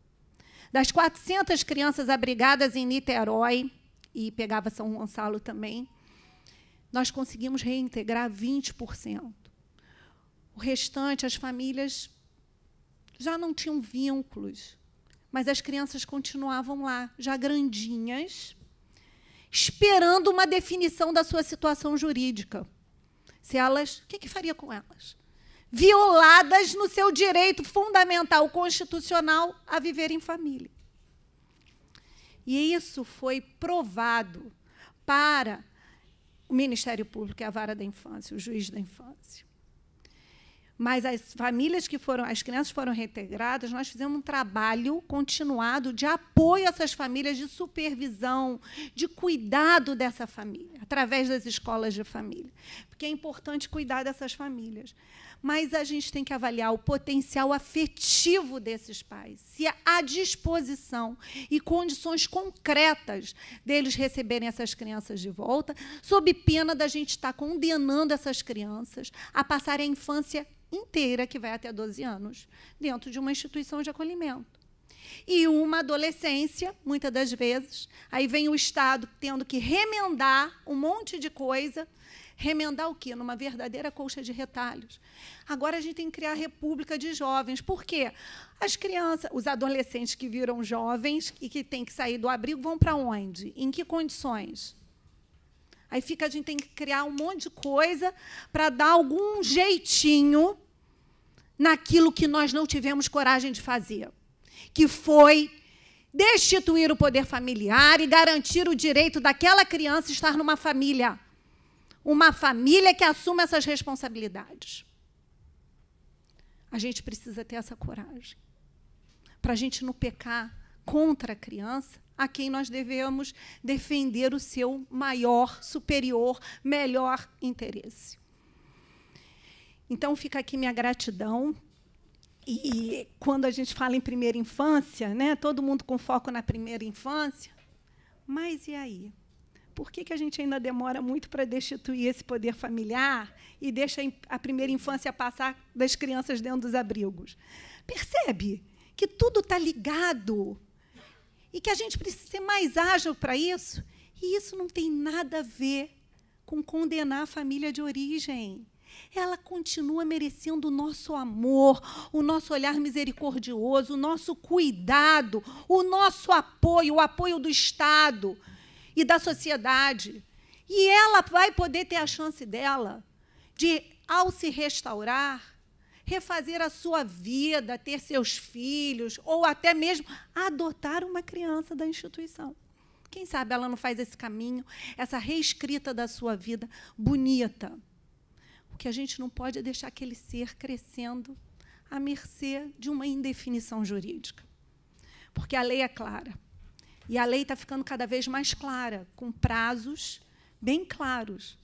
Das 400 crianças abrigadas em Niterói, e pegava São Gonçalo também, nós conseguimos reintegrar 20%. O restante, as famílias já não tinham vínculos, mas as crianças continuavam lá, já grandinhas, esperando uma definição da sua situação jurídica. Se elas, o que, que faria com elas? Violadas no seu direito fundamental constitucional a viver em família. E isso foi provado para o Ministério Público, e a vara da infância, o juiz da infância mas as famílias que foram, as crianças foram reintegradas, nós fizemos um trabalho continuado de apoio a essas famílias, de supervisão, de cuidado dessa família, através das escolas de família. Porque é importante cuidar dessas famílias mas a gente tem que avaliar o potencial afetivo desses pais, se há é disposição e condições concretas deles receberem essas crianças de volta, sob pena da gente estar tá condenando essas crianças a passar a infância inteira, que vai até 12 anos, dentro de uma instituição de acolhimento e uma adolescência, muitas das vezes. Aí vem o Estado tendo que remendar um monte de coisa remendar o quê? Numa verdadeira colcha de retalhos. Agora a gente tem que criar a república de jovens. Por quê? As crianças, os adolescentes que viram jovens e que têm que sair do abrigo vão para onde? Em que condições? Aí fica a gente tem que criar um monte de coisa para dar algum jeitinho naquilo que nós não tivemos coragem de fazer, que foi destituir o poder familiar e garantir o direito daquela criança estar numa família uma família que assuma essas responsabilidades. A gente precisa ter essa coragem para a gente não pecar contra a criança, a quem nós devemos defender o seu maior, superior, melhor interesse. Então fica aqui minha gratidão. E quando a gente fala em primeira infância, né, todo mundo com foco na primeira infância, mas e aí? por que, que a gente ainda demora muito para destituir esse poder familiar e deixa a primeira infância passar das crianças dentro dos abrigos? Percebe que tudo está ligado e que a gente precisa ser mais ágil para isso? E isso não tem nada a ver com condenar a família de origem ela continua merecendo o nosso amor, o nosso olhar misericordioso, o nosso cuidado, o nosso apoio, o apoio do Estado e da sociedade. E ela vai poder ter a chance dela de, ao se restaurar, refazer a sua vida, ter seus filhos, ou até mesmo adotar uma criança da instituição. Quem sabe ela não faz esse caminho, essa reescrita da sua vida bonita. O que a gente não pode é deixar aquele ser crescendo à mercê de uma indefinição jurídica. Porque a lei é clara. E a lei está ficando cada vez mais clara, com prazos bem claros.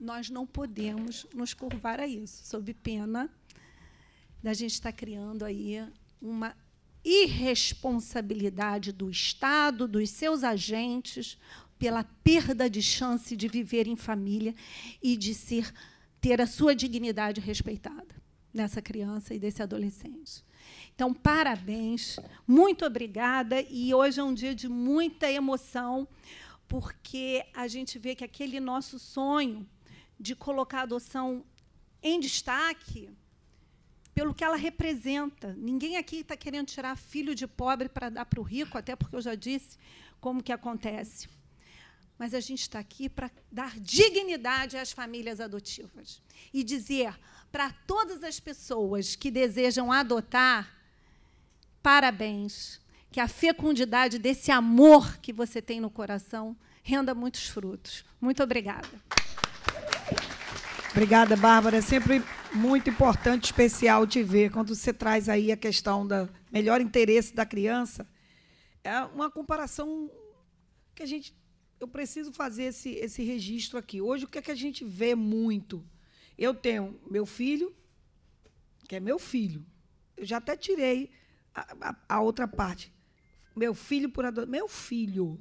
Nós não podemos nos curvar a isso, sob pena da gente estar tá criando aí uma irresponsabilidade do Estado, dos seus agentes, pela perda de chance de viver em família e de ser, ter a sua dignidade respeitada nessa criança e desse adolescente. Então, parabéns, muito obrigada. E hoje é um dia de muita emoção, porque a gente vê que aquele nosso sonho de colocar a adoção em destaque, pelo que ela representa. Ninguém aqui está querendo tirar filho de pobre para dar para o rico, até porque eu já disse como que acontece. Mas a gente está aqui para dar dignidade às famílias adotivas e dizer: para todas as pessoas que desejam adotar, parabéns. Que a fecundidade desse amor que você tem no coração renda muitos frutos. Muito obrigada. Obrigada, Bárbara. É sempre muito importante, especial te ver quando você traz aí a questão do melhor interesse da criança. É uma comparação que a gente. Eu preciso fazer esse, esse registro aqui. Hoje, o que, é que a gente vê muito? Eu tenho meu filho, que é meu filho. Eu já até tirei a, a, a outra parte. Meu filho por adoção, Meu filho.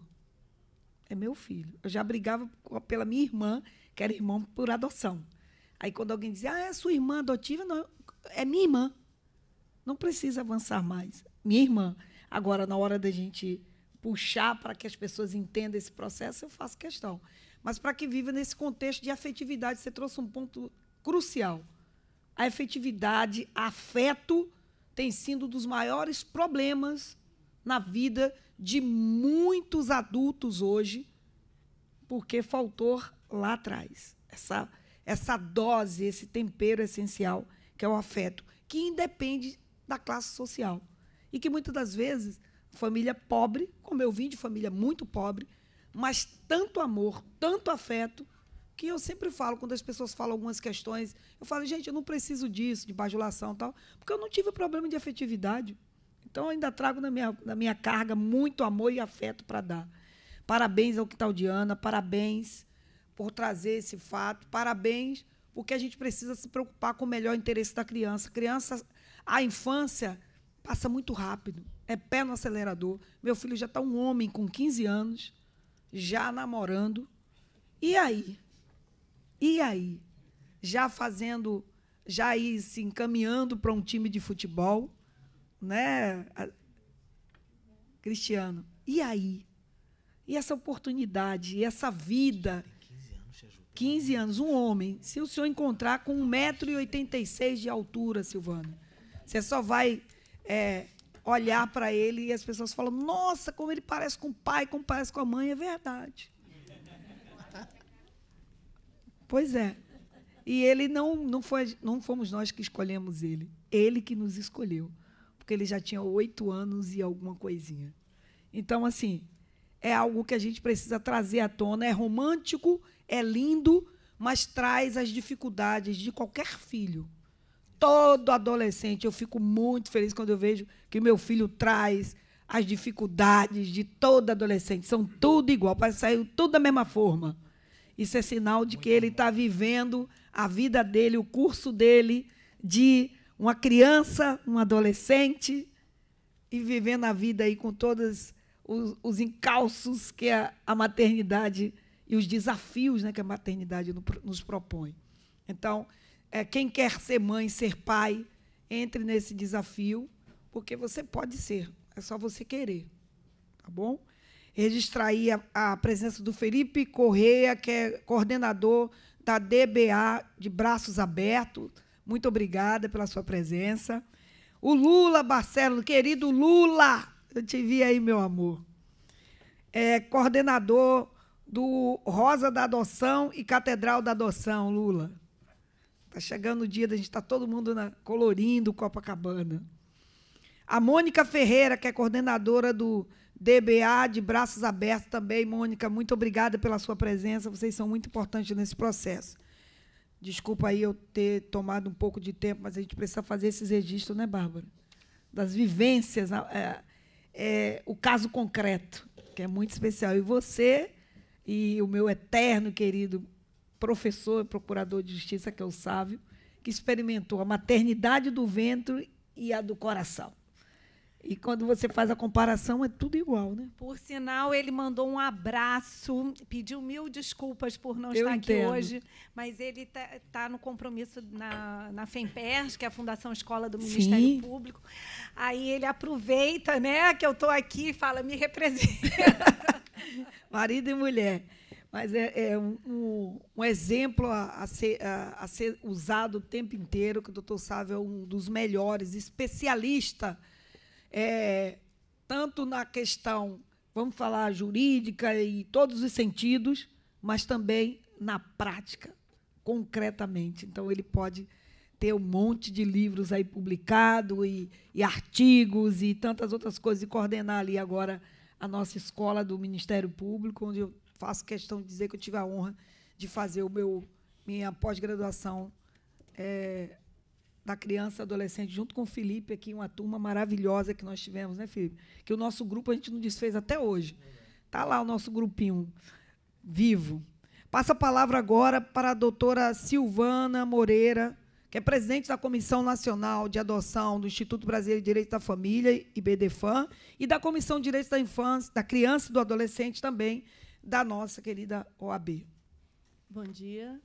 É meu filho. Eu já brigava pela minha irmã, que era irmão por adoção. Aí quando alguém dizia, ah, é sua irmã adotiva, não, é minha irmã. Não precisa avançar mais. Minha irmã. Agora, na hora da gente puxar para que as pessoas entendam esse processo, eu faço questão. Mas para que viva nesse contexto de afetividade, você trouxe um ponto crucial. A efetividade, afeto, tem sido um dos maiores problemas na vida de muitos adultos hoje, porque faltou lá atrás essa, essa dose, esse tempero essencial que é o afeto, que independe da classe social. E que muitas das vezes, família pobre, como eu vim de família muito pobre, mas tanto amor, tanto afeto, que eu sempre falo, quando as pessoas falam algumas questões, eu falo, gente, eu não preciso disso, de bajulação e tal, porque eu não tive problema de afetividade. Então, eu ainda trago na minha, na minha carga muito amor e afeto para dar. Parabéns ao tá Diana, parabéns por trazer esse fato, parabéns porque a gente precisa se preocupar com o melhor interesse da criança. Criança, a infância passa muito rápido, é pé no acelerador. Meu filho já está um homem com 15 anos, já namorando. E aí? E aí? Já fazendo, já ir se encaminhando para um time de futebol, né? Cristiano, e aí? E essa oportunidade, e essa vida? 15 anos, um homem. Se o senhor encontrar com 1,86m de altura, Silvana, você só vai é, olhar para ele e as pessoas falam: nossa, como ele parece com o pai, como parece com a mãe. É verdade. Pois é. E ele não, não, foi, não fomos nós que escolhemos ele. Ele que nos escolheu. Porque ele já tinha oito anos e alguma coisinha. Então, assim, é algo que a gente precisa trazer à tona. É romântico, é lindo, mas traz as dificuldades de qualquer filho. Todo adolescente, eu fico muito feliz quando eu vejo que meu filho traz as dificuldades de todo adolescente. São tudo igual, saiu tudo da mesma forma. Isso é sinal de Muito que ele está vivendo a vida dele, o curso dele, de uma criança, um adolescente, e vivendo a vida aí com todos os, os encalços que a, a, maternidade e os desafios né, que a maternidade nos propõe. Então, é, quem quer ser mãe, ser pai, entre nesse desafio, porque você pode ser, é só você querer. Tá bom? registrar aí a, a presença do Felipe Correia, que é coordenador da DBA de Braços Abertos. Muito obrigada pela sua presença. O Lula Barcelo, querido Lula, eu te vi aí, meu amor. É coordenador do Rosa da Adoção e Catedral da Adoção, Lula. Está chegando o dia da gente estar tá todo mundo na, colorindo Copacabana. A Mônica Ferreira, que é coordenadora do DBA, de braços abertos também. Mônica, muito obrigada pela sua presença. Vocês são muito importantes nesse processo. Desculpa aí eu ter tomado um pouco de tempo, mas a gente precisa fazer esses registros, né, Bárbara? Das vivências, é, é, o caso concreto, que é muito especial. E você e o meu eterno querido professor e procurador de justiça, que é o Sávio, que experimentou a maternidade do ventre e a do coração. E quando você faz a comparação, é tudo igual, né? Por sinal, ele mandou um abraço, pediu mil desculpas por não estar aqui hoje, mas ele está tá no compromisso na, na FEMPERS, que é a Fundação Escola do Ministério Sim. Público. Aí ele aproveita né, que eu estou aqui e fala, me representa. <laughs> Marido e mulher. Mas é, é um, um, exemplo a, a, ser, a, a, ser, usado o tempo inteiro, que o doutor Sávio é um dos melhores, especialista é, tanto na questão, vamos falar, jurídica e todos os sentidos, mas também na prática, concretamente. Então, ele pode ter um monte de livros aí publicado e, e artigos e tantas outras coisas e coordenar ali agora a nossa escola do Ministério Público, onde eu faço questão de dizer que eu tive a honra de fazer o meu minha pós-graduação é, da criança, adolescente, junto com o Felipe aqui, uma turma maravilhosa que nós tivemos, né, Felipe? Que o nosso grupo a gente não desfez até hoje. Está lá o nosso grupinho vivo. Passa a palavra agora para a doutora Silvana Moreira, que é presidente da Comissão Nacional de Adoção do Instituto Brasileiro de Direito da Família, IBDFAM, e da Comissão de Direitos da Infância, da Criança e do Adolescente também, da nossa querida OAB. Bom dia,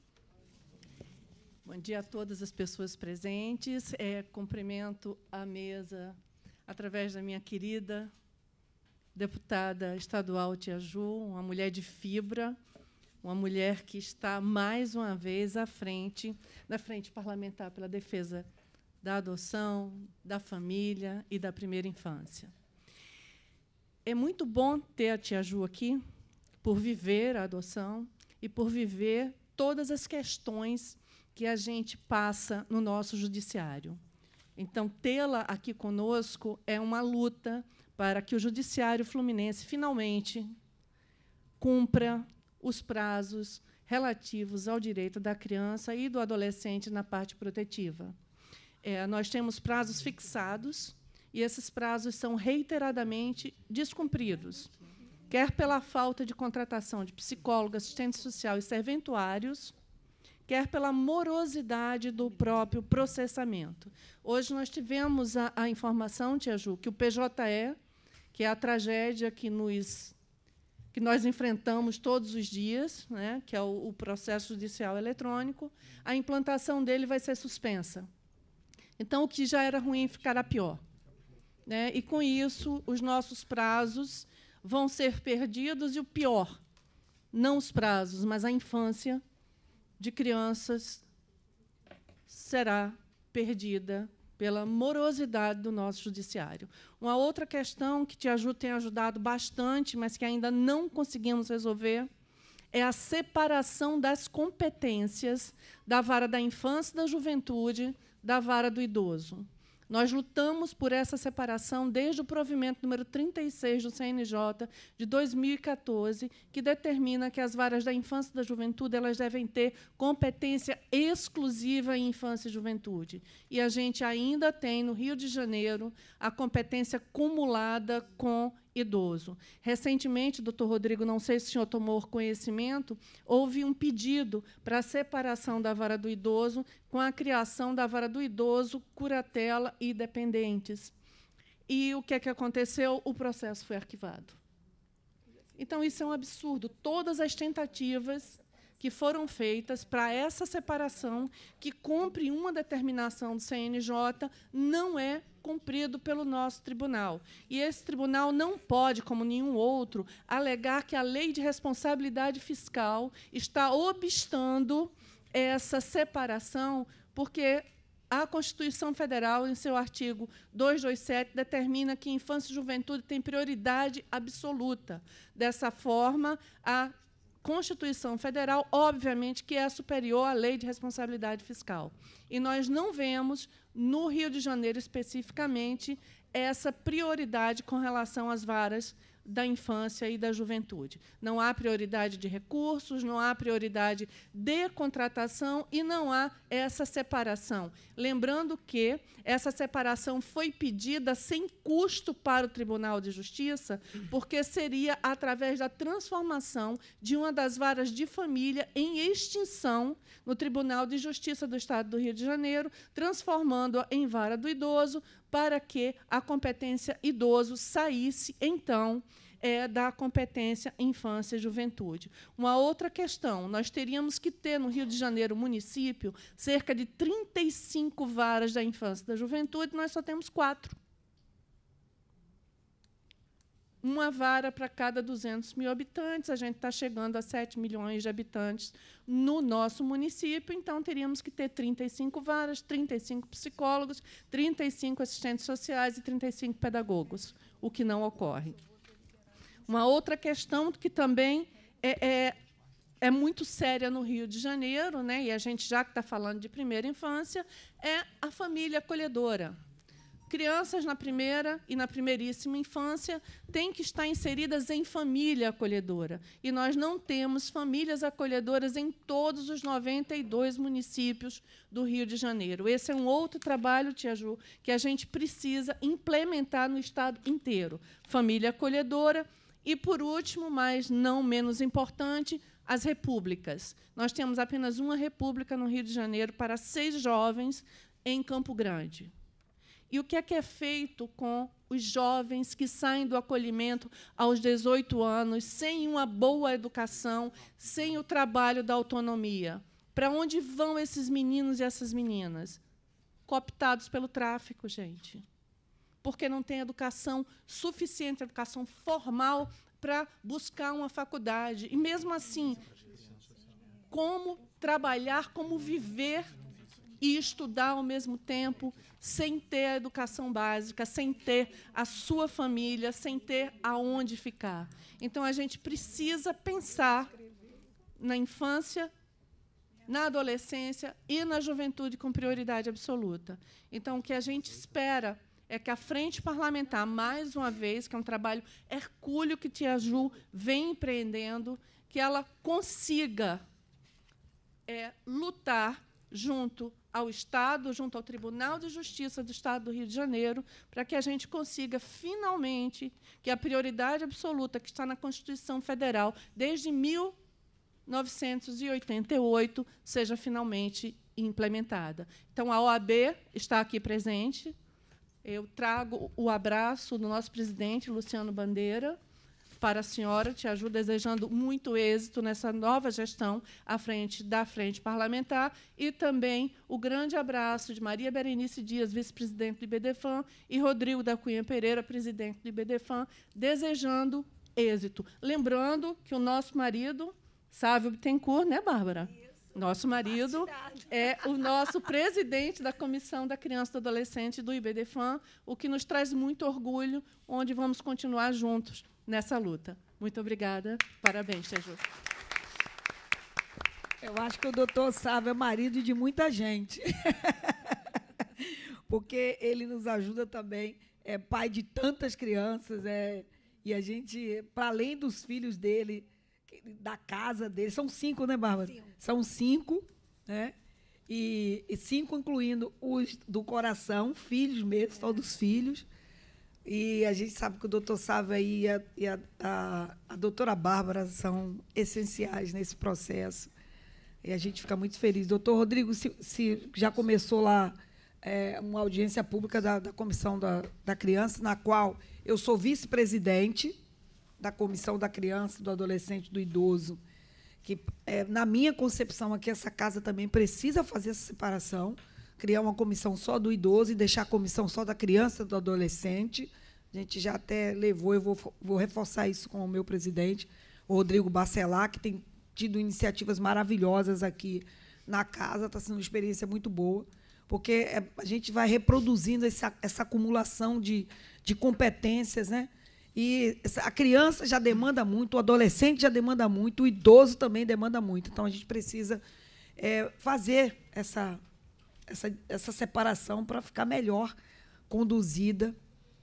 Bom dia a todas as pessoas presentes. É, cumprimento a mesa através da minha querida deputada estadual Tia Ju, uma mulher de fibra, uma mulher que está mais uma vez à frente da frente parlamentar pela defesa da adoção, da família e da primeira infância. É muito bom ter a Tia Ju aqui por viver a adoção e por viver todas as questões que a gente passa no nosso judiciário. Então, tê-la aqui conosco é uma luta para que o judiciário fluminense finalmente cumpra os prazos relativos ao direito da criança e do adolescente na parte protetiva. É, nós temos prazos fixados e esses prazos são reiteradamente descumpridos, quer pela falta de contratação de psicólogo, assistente social e serventuários, quer pela morosidade do próprio processamento. Hoje nós tivemos a, a informação, Tia Ju, que o PJE, que é a tragédia que nos que nós enfrentamos todos os dias, né, que é o, o, processo judicial eletrônico, a implantação dele vai ser suspensa. Então, o que já era ruim ficará pior. Né? E, com isso, os nossos prazos vão ser perdidos e o pior, não os prazos, mas a infância, de crianças será perdida pela morosidade do nosso judiciário. Uma outra questão que te ajuda, tem ajudado bastante, mas que ainda não conseguimos resolver, é a separação das competências da vara da infância e da juventude da vara do idoso. Nós lutamos por essa separação desde o provimento número 36 do CNJ de 2014, que determina que as varas da infância e da juventude elas devem ter competência exclusiva em infância e juventude. E a gente ainda tem no Rio de Janeiro a competência cumulada com idoso. Recentemente, doutor Rodrigo, não sei se o senhor tomou conhecimento, houve um pedido para a separação da vara do idoso com a criação da vara do idoso, curatela e dependentes. E o que é que aconteceu? O processo foi arquivado. Então, isso é um absurdo. Todas as tentativas que foram feitas para essa separação que cumpre uma determinação do CNJ não é cumprido pelo nosso tribunal. E esse tribunal não pode, como nenhum outro, alegar que a lei de responsabilidade fiscal está obstando essa separação, porque a Constituição Federal, em seu artigo 227, determina que infância e juventude têm prioridade absoluta. Dessa forma, a Constituição Federal, obviamente, que é superior à lei de responsabilidade fiscal. E nós não vemos, no Rio de Janeiro especificamente, essa prioridade com relação às varas da infância e da juventude. Não há prioridade de recursos, não há prioridade de contratação e não há essa separação. Lembrando que essa separação foi pedida sem custo para o Tribunal de Justiça, porque seria através da transformação de uma das varas de família em extinção no Tribunal de Justiça do Estado do Rio de Janeiro, transformando-a em vara do idoso, para que a competência idoso saísse, então, é, da competência infância e juventude. Uma outra questão: nós teríamos que ter no Rio de Janeiro, município, cerca de 35 varas da infância e da juventude, nós só temos quatro uma vara para cada 200 mil habitantes. A gente está chegando a 7 milhões de habitantes no nosso município, então teríamos que ter 35 varas, 35 psicólogos, 35 assistentes sociais e 35 pedagogos, o que não ocorre. Uma outra questão que também é, é, é muito séria no Rio de Janeiro, né, e a gente já está falando de primeira infância, é a família acolhedora crianças na primeira e na primeiríssima infância têm que estar inseridas em família acolhedora. E nós não temos famílias acolhedoras em todos os 92 municípios do Rio de Janeiro. Esse é um outro trabalho, Tia Ju, que a gente precisa implementar no estado inteiro. Família acolhedora. E, por último, mas não menos importante, as repúblicas. Nós temos apenas uma república no Rio de Janeiro para seis jovens em Campo Grande. E o que é que é feito com os jovens que saem do acolhimento aos 18 anos sem uma boa educação, sem o trabalho da autonomia? Para onde vão esses meninos e essas meninas? Cooptados pelo tráfico, gente. Porque não tem educação suficiente, educação formal para buscar uma faculdade. E mesmo assim, como trabalhar, como viver e estudar ao mesmo tempo, sem ter a educação básica, sem ter a sua família, sem ter aonde ficar. Então a gente precisa pensar na infância, na adolescência e na juventude com prioridade absoluta. Então o que a gente espera é que a frente parlamentar, mais uma vez, que é um trabalho hercúleo que Tia Ju vem empreendendo, que ela consiga é, lutar junto ao Estado, junto ao Tribunal de Justiça do Estado do Rio de Janeiro, para que a gente consiga finalmente que a prioridade absoluta que está na Constituição Federal desde 1988 seja finalmente implementada. Então a OAB está aqui presente. Eu trago o abraço do nosso presidente Luciano Bandeira para a senhora. Te ajudo desejando muito êxito nessa nova gestão à frente da frente parlamentar e também o grande abraço de Maria Berenice Dias, vice-presidente do IBDFAM, e Rodrigo da Cunha Pereira, presidente do IBDFAM, desejando êxito. Lembrando que o nosso marido, Sávio Bittencourt, né, Bárbara? Nosso marido é o nosso presidente da Comissão da Criança e do Adolescente do IBDFAM, o que nos traz muito orgulho, onde vamos continuar juntos nessa luta. Muito obrigada. Parabéns, Teju. Eu acho que o doutor Sávio é marido de muita gente, <laughs> porque ele nos ajuda também, é pai de tantas crianças, é, e a gente, para além dos filhos dele, da casa dele, são cinco, né, Bárbara? Cinco. São cinco, né? E, e, cinco incluindo os do coração, filhos mesmo, é. todos filhos. E a gente sabe que o doutor Sávio e, a, e a, a, a doutora Bárbara são essenciais nesse processo. E a gente fica muito feliz. Doutor Rodrigo, se, se já começou lá é, uma audiência pública da, da Comissão da, da Criança, na qual eu sou vice-presidente da Comissão da Criança, do Adolescente do Idoso, que, é, na minha concepção aqui, essa casa também precisa fazer essa separação, criar uma comissão só do idoso e deixar a comissão só da criança, do adolescente, a gente já até levou, eu vou, vou reforçar isso com o meu presidente, o Rodrigo Bacelar, que tem tido iniciativas maravilhosas aqui na casa, está sendo uma experiência muito boa, porque é, a gente vai reproduzindo essa, essa acumulação de, de competências, né? E a criança já demanda muito, o adolescente já demanda muito, o idoso também demanda muito. Então a gente precisa é, fazer essa, essa, essa separação para ficar melhor conduzida,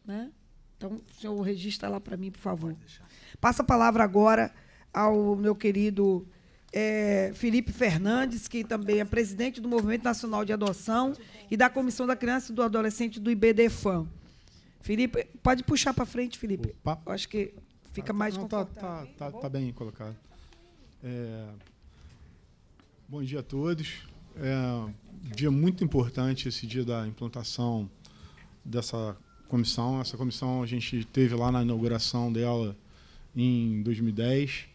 né? Então, o senhor registra lá para mim, por favor. Passa a palavra agora ao meu querido é, Felipe Fernandes, que também é presidente do Movimento Nacional de Adoção e da Comissão da Criança e do Adolescente do IBDFAM. Felipe, pode puxar para frente, Felipe. Opa. Acho que fica ah, mais Não, tá, tá, tá, tá, bem colocado. É, bom dia a todos. É um dia muito importante esse dia da implantação dessa comissão. Essa comissão a gente teve lá na inauguração dela em 2010.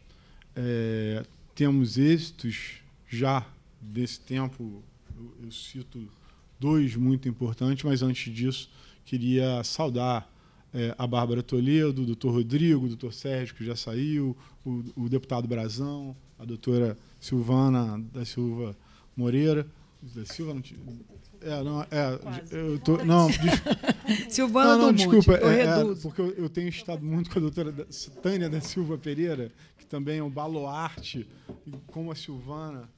É, temos êxitos já desse tempo, eu, eu, cito dois muito importantes, mas antes disso, queria saudar é, a Bárbara Toledo, o doutor Rodrigo, o doutor Sérgio, que já saiu, o, o deputado Brazão, a doutora Silvana da Silva Moreira, da Silva não tinha. É, não, é. Eu tô, não, <laughs> Silvana não, não, do desculpa. Tipo, eu é, é, porque eu, eu, tenho estado muito com a doutora Tânia da Silva Pereira, que também é um baluarte, como a Silvana,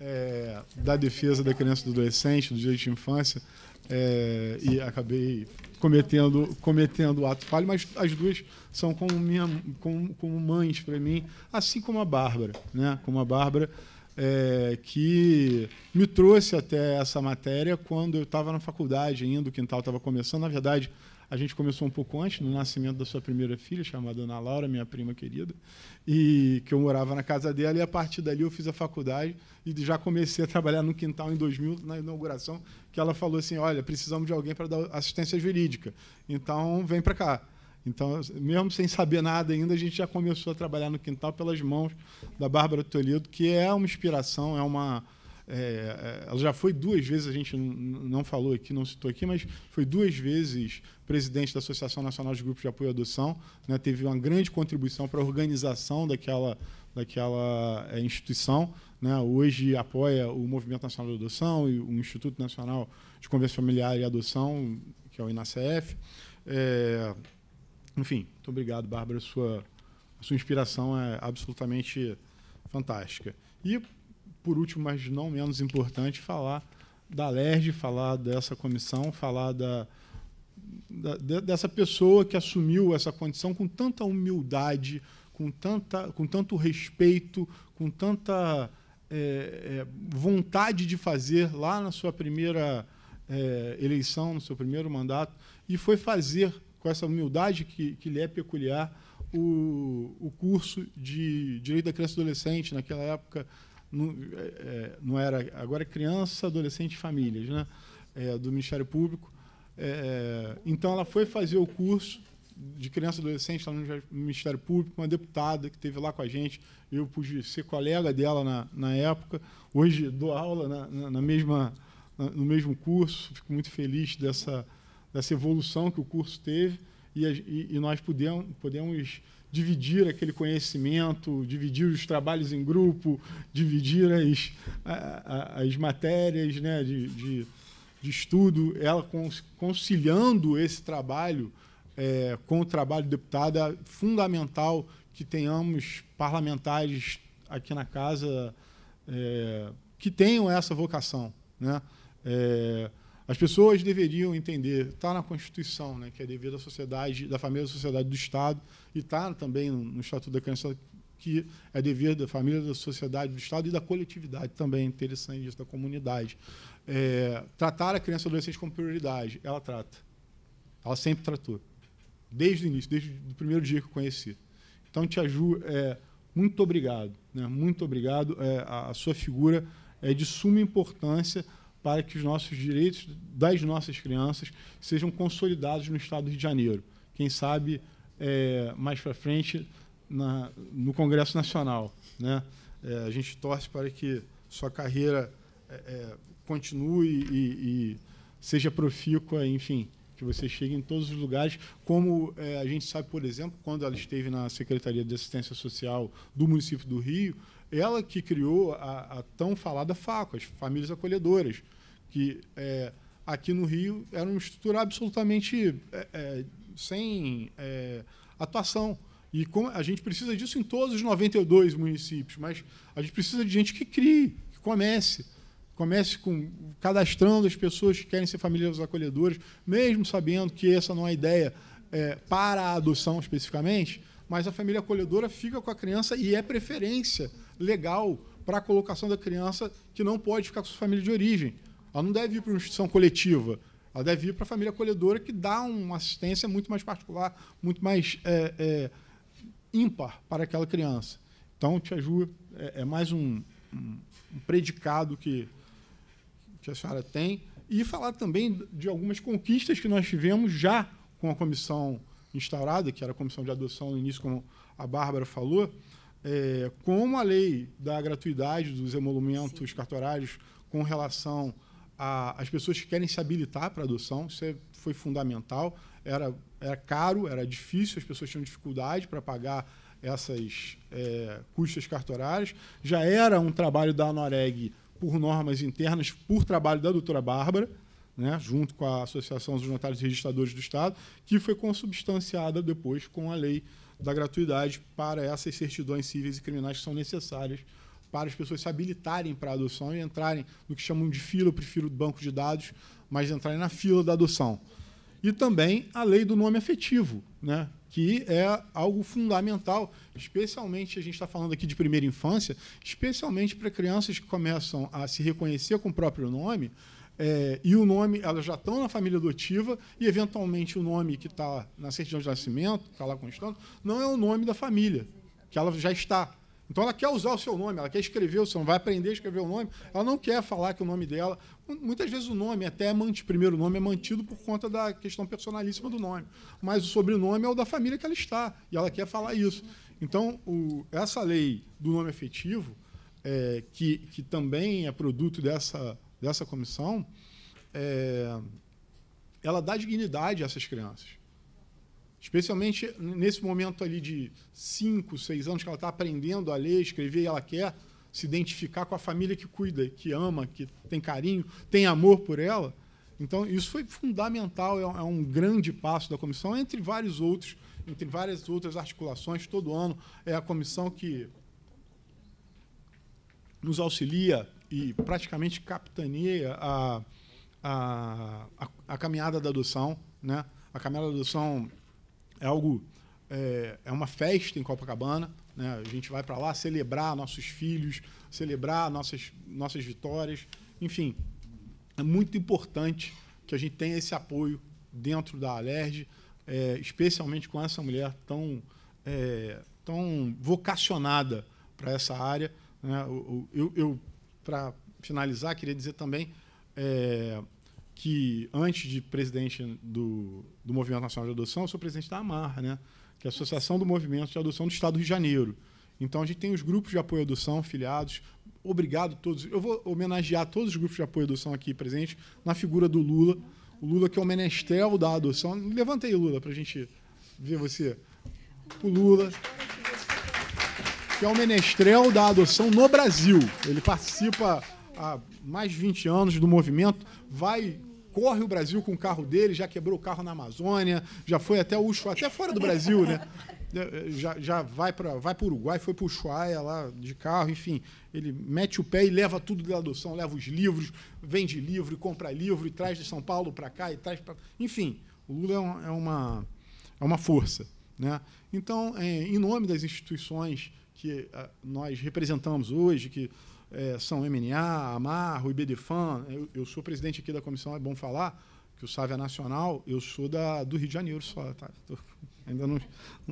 é, da defesa da criança e do adolescente, do direito de infância, é, e acabei cometendo cometendo o ato falho, mas as duas são como, minha, como, como mães para mim, assim como a Bárbara, né? Como a Bárbara é, que me trouxe até essa matéria quando eu estava na faculdade ainda, o quintal estava começando. Na verdade, a gente começou um pouco antes, no nascimento da sua primeira filha, chamada Ana Laura, minha prima querida, e que eu morava na casa dela. E a partir dali eu fiz a faculdade e já comecei a trabalhar no quintal em 2000, na inauguração, que ela falou assim: Olha, precisamos de alguém para dar assistência jurídica, então vem para cá. Então, mesmo sem saber nada ainda, a gente já começou a trabalhar no quintal pelas mãos da Bárbara Toledo, que é uma inspiração, é uma. É, é ela já foi duas vezes, a gente não falou aqui, não citou aqui, mas foi duas vezes presidente da Associação Nacional de Grupos de Apoio à Adoção. Né, teve uma grande contribuição para a organização daquela, daquela é, instituição. Né, hoje apoia o Movimento Nacional de Adoção e o Instituto Nacional de Convênio Familiar e Adoção, que é o INACF. É, enfim, muito obrigado, Bárbara. Sua, sua inspiração é absolutamente fantástica. E, por último, mas não menos importante, falar da LERJ, falar dessa comissão, falar da, da, dessa pessoa que assumiu essa condição com tanta humildade, com, tanta, com tanto respeito, com tanta é, é, vontade de fazer lá na sua primeira é, eleição, no seu primeiro mandato, e foi fazer com essa humildade que, que lhe é peculiar, o, o curso de Direito da Criança e Adolescente, naquela época, não, é, é não era agora é Criança, Adolescente e Famílias, né? É, do Ministério Público. É, é, então, ela foi fazer o curso de criança e adolescente lá no Ministério Público, uma deputada que esteve lá com a gente, eu pude ser colega dela na, na época, hoje dou aula na, na, na mesma, na, no mesmo curso, fico muito feliz dessa, dessa evolução que o curso teve e, e, e nós podemos, podemos dividir aquele conhecimento, dividir os trabalhos em grupo, dividir as, as matérias né, de, de, de, estudo, ela conciliando esse trabalho é, com o trabalho do deputado, é fundamental que tenhamos parlamentares aqui na casa é, que tenham essa vocação. Né? É, as pessoas deveriam entender, está na Constituição, né, que é dever da sociedade, da família, da sociedade do Estado, e está também no, Estatuto da Criança, que é dever da família, da sociedade, do Estado e da coletividade também, interessante isso, da comunidade. É, tratar a criança e adolescente como prioridade, ela trata. Ela sempre tratou. Desde o início, desde o primeiro dia que eu conheci. Então, Tia Ju, é, muito obrigado. Né? Muito obrigado. É, a, a sua figura é de suma importância para que os nossos direitos das nossas crianças sejam consolidados no Estado do Rio de Janeiro. Quem sabe é, mais para frente na, no Congresso Nacional. Né? É, a gente torce para que sua carreira é, é continue e, e, seja profícua, enfim, que você chegue em todos os lugares, como é, a gente sabe, por exemplo, quando ela esteve na Secretaria de Assistência Social do município do Rio, ela que criou a, a tão falada FACO, as Famílias Acolhedoras, que é, aqui no Rio era uma estrutura absolutamente é, é, sem é, atuação. E como a gente precisa disso em todos os 92 municípios, mas a gente precisa de gente que crie, que comece. Comece com cadastrando as pessoas que querem ser famílias acolhedoras, mesmo sabendo que essa não é a ideia é, para a adoção especificamente, mas a família acolhedora fica com a criança e é preferência legal para a colocação da criança que não pode ficar com sua família de origem. Ela não deve ir para uma instituição coletiva, ela deve ir para a família acolhedora, que dá uma assistência muito mais particular, muito mais é, é, ímpar para aquela criança. Então, Tia Ju, é, é mais um, um, um predicado que, que a senhora tem. E falar também de algumas conquistas que nós tivemos já com a comissão instaurada, que era a comissão de adoção no início, como a Bárbara falou, é, como a lei da gratuidade dos emolumentos Sim. cartorários com relação às pessoas que querem se habilitar para adoção, isso é, foi fundamental. Era, era caro, era difícil, as pessoas tinham dificuldade para pagar essas é, custas cartorárias. Já era um trabalho da ANOREG por normas internas, por trabalho da doutora Bárbara, né, junto com a Associação dos Notários e Registradores do Estado, que foi consubstanciada depois com a lei da gratuidade para essas certidões cíveis e criminais que são necessárias para as pessoas se habilitarem para a adoção e entrarem no que chamam de fila, eu prefiro banco de dados, mas entrarem na fila da adoção. E também a lei do nome afetivo, né? que é algo fundamental, especialmente a gente está falando aqui de primeira infância, especialmente para crianças que começam a se reconhecer com o próprio nome, é, e o nome, elas já estão na família adotiva, e eventualmente o nome que está na certidão de nascimento, está lá constando, não é o nome da família, que ela já está. Então ela quer usar o seu nome, ela quer escrever o seu nome, vai aprender a escrever o nome, ela não quer falar que o nome dela. Muitas vezes o nome, até é mantido, primeiro nome é mantido por conta da questão personalíssima do nome. Mas o sobrenome é o da família que ela está, e ela quer falar isso. Então, o, essa lei do nome afetivo, é, que, que também é produto dessa dessa comissão, é, ela dá dignidade a essas crianças. Especialmente nesse momento ali de 5, 6 anos, que ela está aprendendo a ler, escrever, e ela quer se identificar com a família que cuida, que ama, que tem carinho, tem amor por ela. Então, isso foi fundamental, é um é grande passo da comissão, entre vários outros, entre várias outras articulações. Todo ano é a comissão que nos auxilia e praticamente capitaneia a, a, a, a, caminhada da adoção. Né? A caminhada da adoção é algo é, é uma festa em Copacabana. Né? A gente vai para lá celebrar nossos filhos, celebrar nossas, nossas vitórias. Enfim, é muito importante que a gente tenha esse apoio dentro da Alerj, é, especialmente com essa mulher tão, é, tão vocacionada para essa área. Né? Eu, eu, eu para finalizar, queria dizer também é, que antes de presidente do, do Movimento Nacional de Adoção, eu sou presidente da AMAR, né? que é a Associação do Movimento de Adoção do Estado do Rio de Janeiro. Então a gente tem os grupos de apoio à adoção, filiados. Obrigado a todos. Eu vou homenagear todos os grupos de apoio à adoção aqui presentes na figura do Lula. O Lula que é o menestrel da adoção. Levanta aí, Lula, para a gente ver você. O Lula que é o menestrel da adoção no Brasil. Ele participa há mais de 20 anos do movimento, vai corre o Brasil com o carro dele, já quebrou o carro na Amazônia, já foi até o Ushuaia, até fora do Brasil, né? <laughs> É, é, já, já vai para vai o Uruguai, foi para o Ushuaia lá de carro, enfim. Ele mete o pé e leva tudo da adoção, leva os livros, vende livro, e compra livro, e traz de São Paulo para cá e traz para... Enfim, o Lula é, é, uma, é uma força. Né? Então, é, em nome das instituições que a, ah, nós representamos hoje, que é, são MNA, Amarro, IBDFAN. Né? Eu, eu sou presidente aqui da comissão, é bom falar que o SAV é nacional, eu sou da, do Rio de Janeiro só, tá? Tô, <laughs> ainda não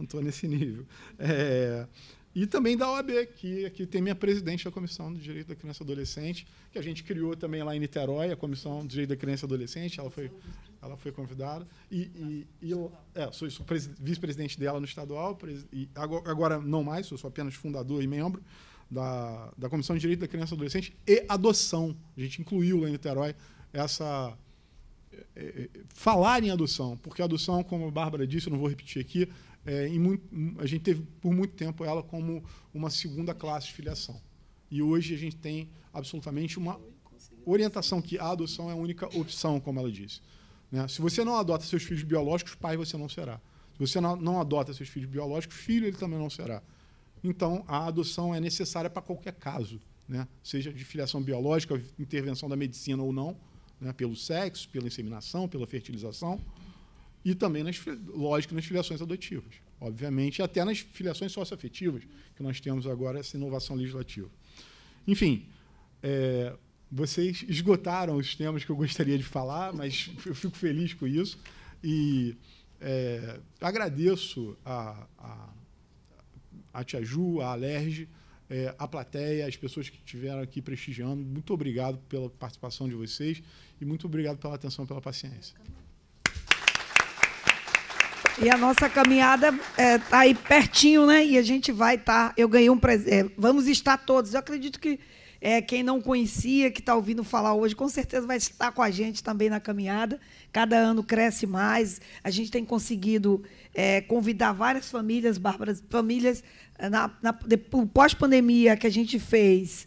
estou nesse nível. É, e também da OAB, que aqui tem minha presidente da Comissão do Direito da Criança e Adolescente, que a gente criou também lá em Niterói, a Comissão do Direito da Criança e Adolescente, ela foi, ela foi convidada. E, e, e é, sou, sou vice-presidente dela no estadual, e agora não mais, sou apenas fundador e membro da, da Comissão de Direito da Criança e Adolescente e Adoção. A gente incluiu lá em Niterói essa. É, é, falar em adoção, porque a adoção, como a Bárbara disse, eu não vou repetir aqui, é, muito, a gente teve por muito tempo ela como uma segunda classe de filiação. E hoje a gente tem absolutamente uma orientação que a adoção é a única opção, como ela disse. Né? Se você não adota seus filhos biológicos, pai você não será. Se você não, não adota seus filhos biológicos, filho ele também não será. Então, a adoção é necessária para qualquer caso, né? seja de filiação biológica, intervenção da medicina ou não, né? pelo sexo, pela inseminação, pela fertilização e também, nas, lógico, nas filiações adotivas, obviamente, até nas filiações socioafetivas, que nós temos agora essa inovação legislativa. Enfim, é, vocês esgotaram os temas que eu gostaria de falar, mas eu fico feliz com isso e é, agradeço a, a, a Tia Ju, a Alerge, é, a plateia, as pessoas que estiveram aqui prestigiando. Muito obrigado pela participação de vocês e muito obrigado pela atenção, pela paciência. E a nossa caminhada está é, tá aí pertinho, né? E a gente vai estar. Tá, eu ganhei um presente. É, vamos estar todos. Eu acredito que é, quem não conhecia, que está ouvindo falar hoje, com certeza vai estar com a gente também na caminhada. Cada ano cresce mais. A gente tem conseguido é, convidar várias famílias, Bárbaras, famílias eh, na, na pós-pandemia que a gente fez.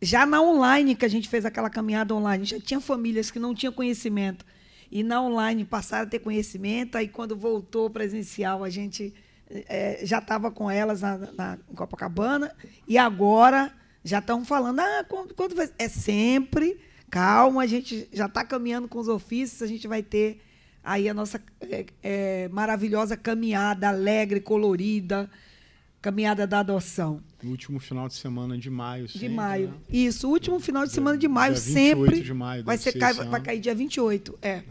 Já na online que a gente fez aquela caminhada online, já tinha famílias que não tinham conhecimento e na online passaram a ter conhecimento, aí quando voltou presencial, a gente é, já estava com elas na, na Copacabana, e agora já estão falando, ah, quando, quando vai? É sempre, calma, a gente já está caminhando com os ofícios, a gente vai ter aí a nossa é, é, maravilhosa caminhada alegre, colorida, caminhada da adoção. No último final de semana de maio. Sempre, de maio. Né? Isso, último final de semana de maio dia 28 sempre. De maio, vai ser, cai, vai cair dia 28, é. é.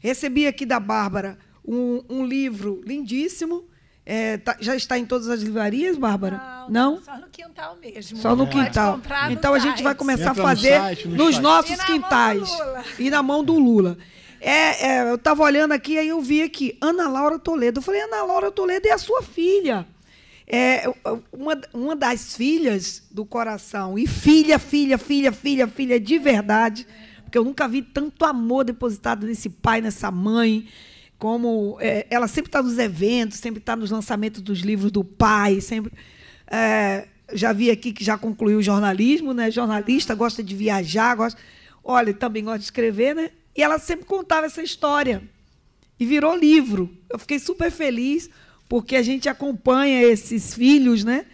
Recebi aqui da Bárbara um, um livro lindíssimo. É, tá, já está em todas as livrarias, Bárbara? Não, não? Só no quintal mesmo. Só no é. quintal. No então a gente vai começar Entra a fazer no site, no nos site. nossos e quintais. E na mão do Lula. É, é eu estava olhando aqui, aí eu vi aqui, Ana Laura Toledo. Eu falei, Ana Laura Toledo é a sua filha. É, uma, uma das filhas do coração, e filha, filha, filha, filha, filha de verdade, porque eu nunca vi tanto amor depositado nesse pai, nessa mãe, como é, ela sempre está nos eventos, sempre está nos lançamentos dos livros do pai, sempre. É, já vi aqui que já concluiu o jornalismo, né? Jornalista, gosta de viajar, gosta. Olha, também gosta de escrever, né? E ela sempre contava essa história. E virou livro. Eu fiquei super feliz porque a gente acompanha esses filhos, né?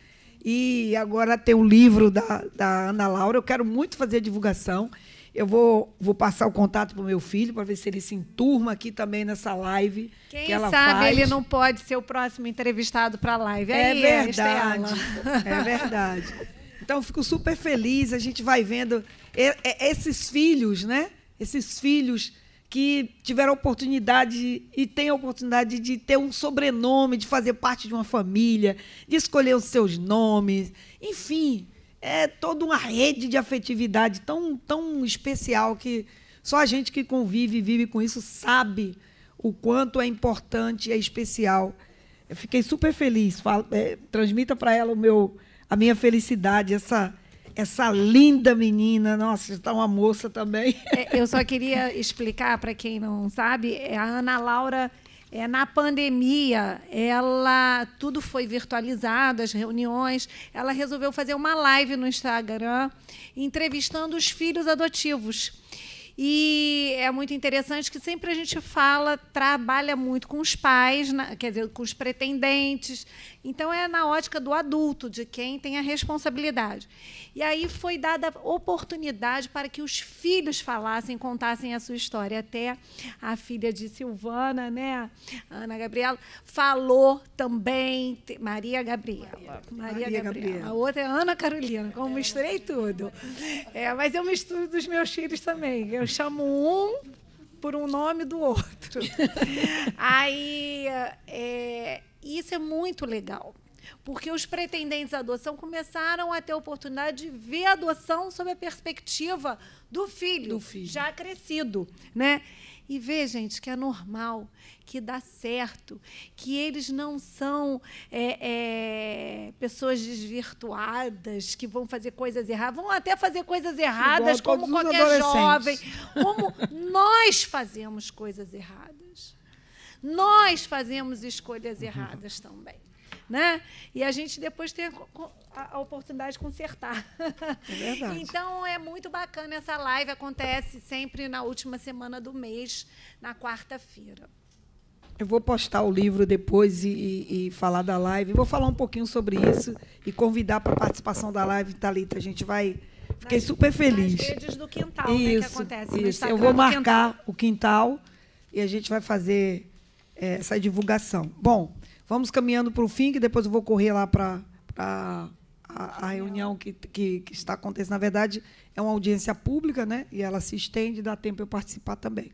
E agora tem o um livro da, da Ana Laura. Eu quero muito fazer a divulgação. Eu vou, vou passar o contato para o meu filho para ver se ele se enturma aqui também nessa live. Quem que ela sabe faz. ele não pode ser o próximo entrevistado para a live. É verdade. É verdade. Então, fico super feliz. A gente vai vendo esses filhos, né? Esses filhos que tiveram a oportunidade e têm a oportunidade de ter um sobrenome, de fazer parte de uma família, de escolher os seus nomes, enfim, é toda uma rede de afetividade tão, tão especial que só a gente que convive e vive com isso sabe o quanto é importante, é especial. Eu fiquei super feliz. Falo, é, transmita para ela o meu, a minha felicidade, essa essa linda menina. Nossa, está uma moça também. É, eu só queria explicar para quem não sabe, é a Ana Laura é, na pandemia, ela tudo foi virtualizado, as reuniões. Ela resolveu fazer uma live no Instagram entrevistando os filhos adotivos. E é muito interessante que sempre a gente fala, trabalha muito com os pais, quer dizer, com os pretendentes, então, é na ótica do adulto, de quem tem a responsabilidade. E aí foi dada oportunidade para que os filhos falassem, contassem a sua história. Até a filha de Silvana, né, Ana Gabriela, falou também, Maria Gabriela. Maria, Maria, Gabriela. Gabriela. A outra é Ana Carolina, como é. misturei tudo. É, mas eu misturo dos meus filhos também. Eu chamo um por um nome do outro. <laughs> aí. É, e isso é muito legal, porque os pretendentes à adoção começaram a ter a oportunidade de ver a adoção sob a perspectiva do filho, do filho. já crescido, né? E ver, gente, que é normal, que dá certo, que eles não são é, é, pessoas desvirtuadas, que vão fazer coisas erradas, vão até fazer coisas erradas, Igual como qualquer jovem, como <laughs> nós fazemos coisas erradas nós fazemos escolhas uhum. erradas também. Né? E a gente depois tem a, oportunidade de consertar. É verdade. <laughs> então é muito bacana essa live, acontece sempre na última semana do mês, na quarta-feira. Eu vou postar o livro depois e, e, e, falar da live. Vou falar um pouquinho sobre isso e convidar para a participação da live, Thalita. A gente vai. Fiquei nas, super feliz. Nas redes do quintal, isso, né, que acontece. Isso. Eu vou marcar o quintal e a gente vai fazer é, essa divulgação. Bom, vamos caminhando para o fim, que depois eu vou correr lá para a, a, reunião que, que, que, está acontecendo. Na verdade, é uma audiência pública, né? E ela se estende, dá tempo eu participar também.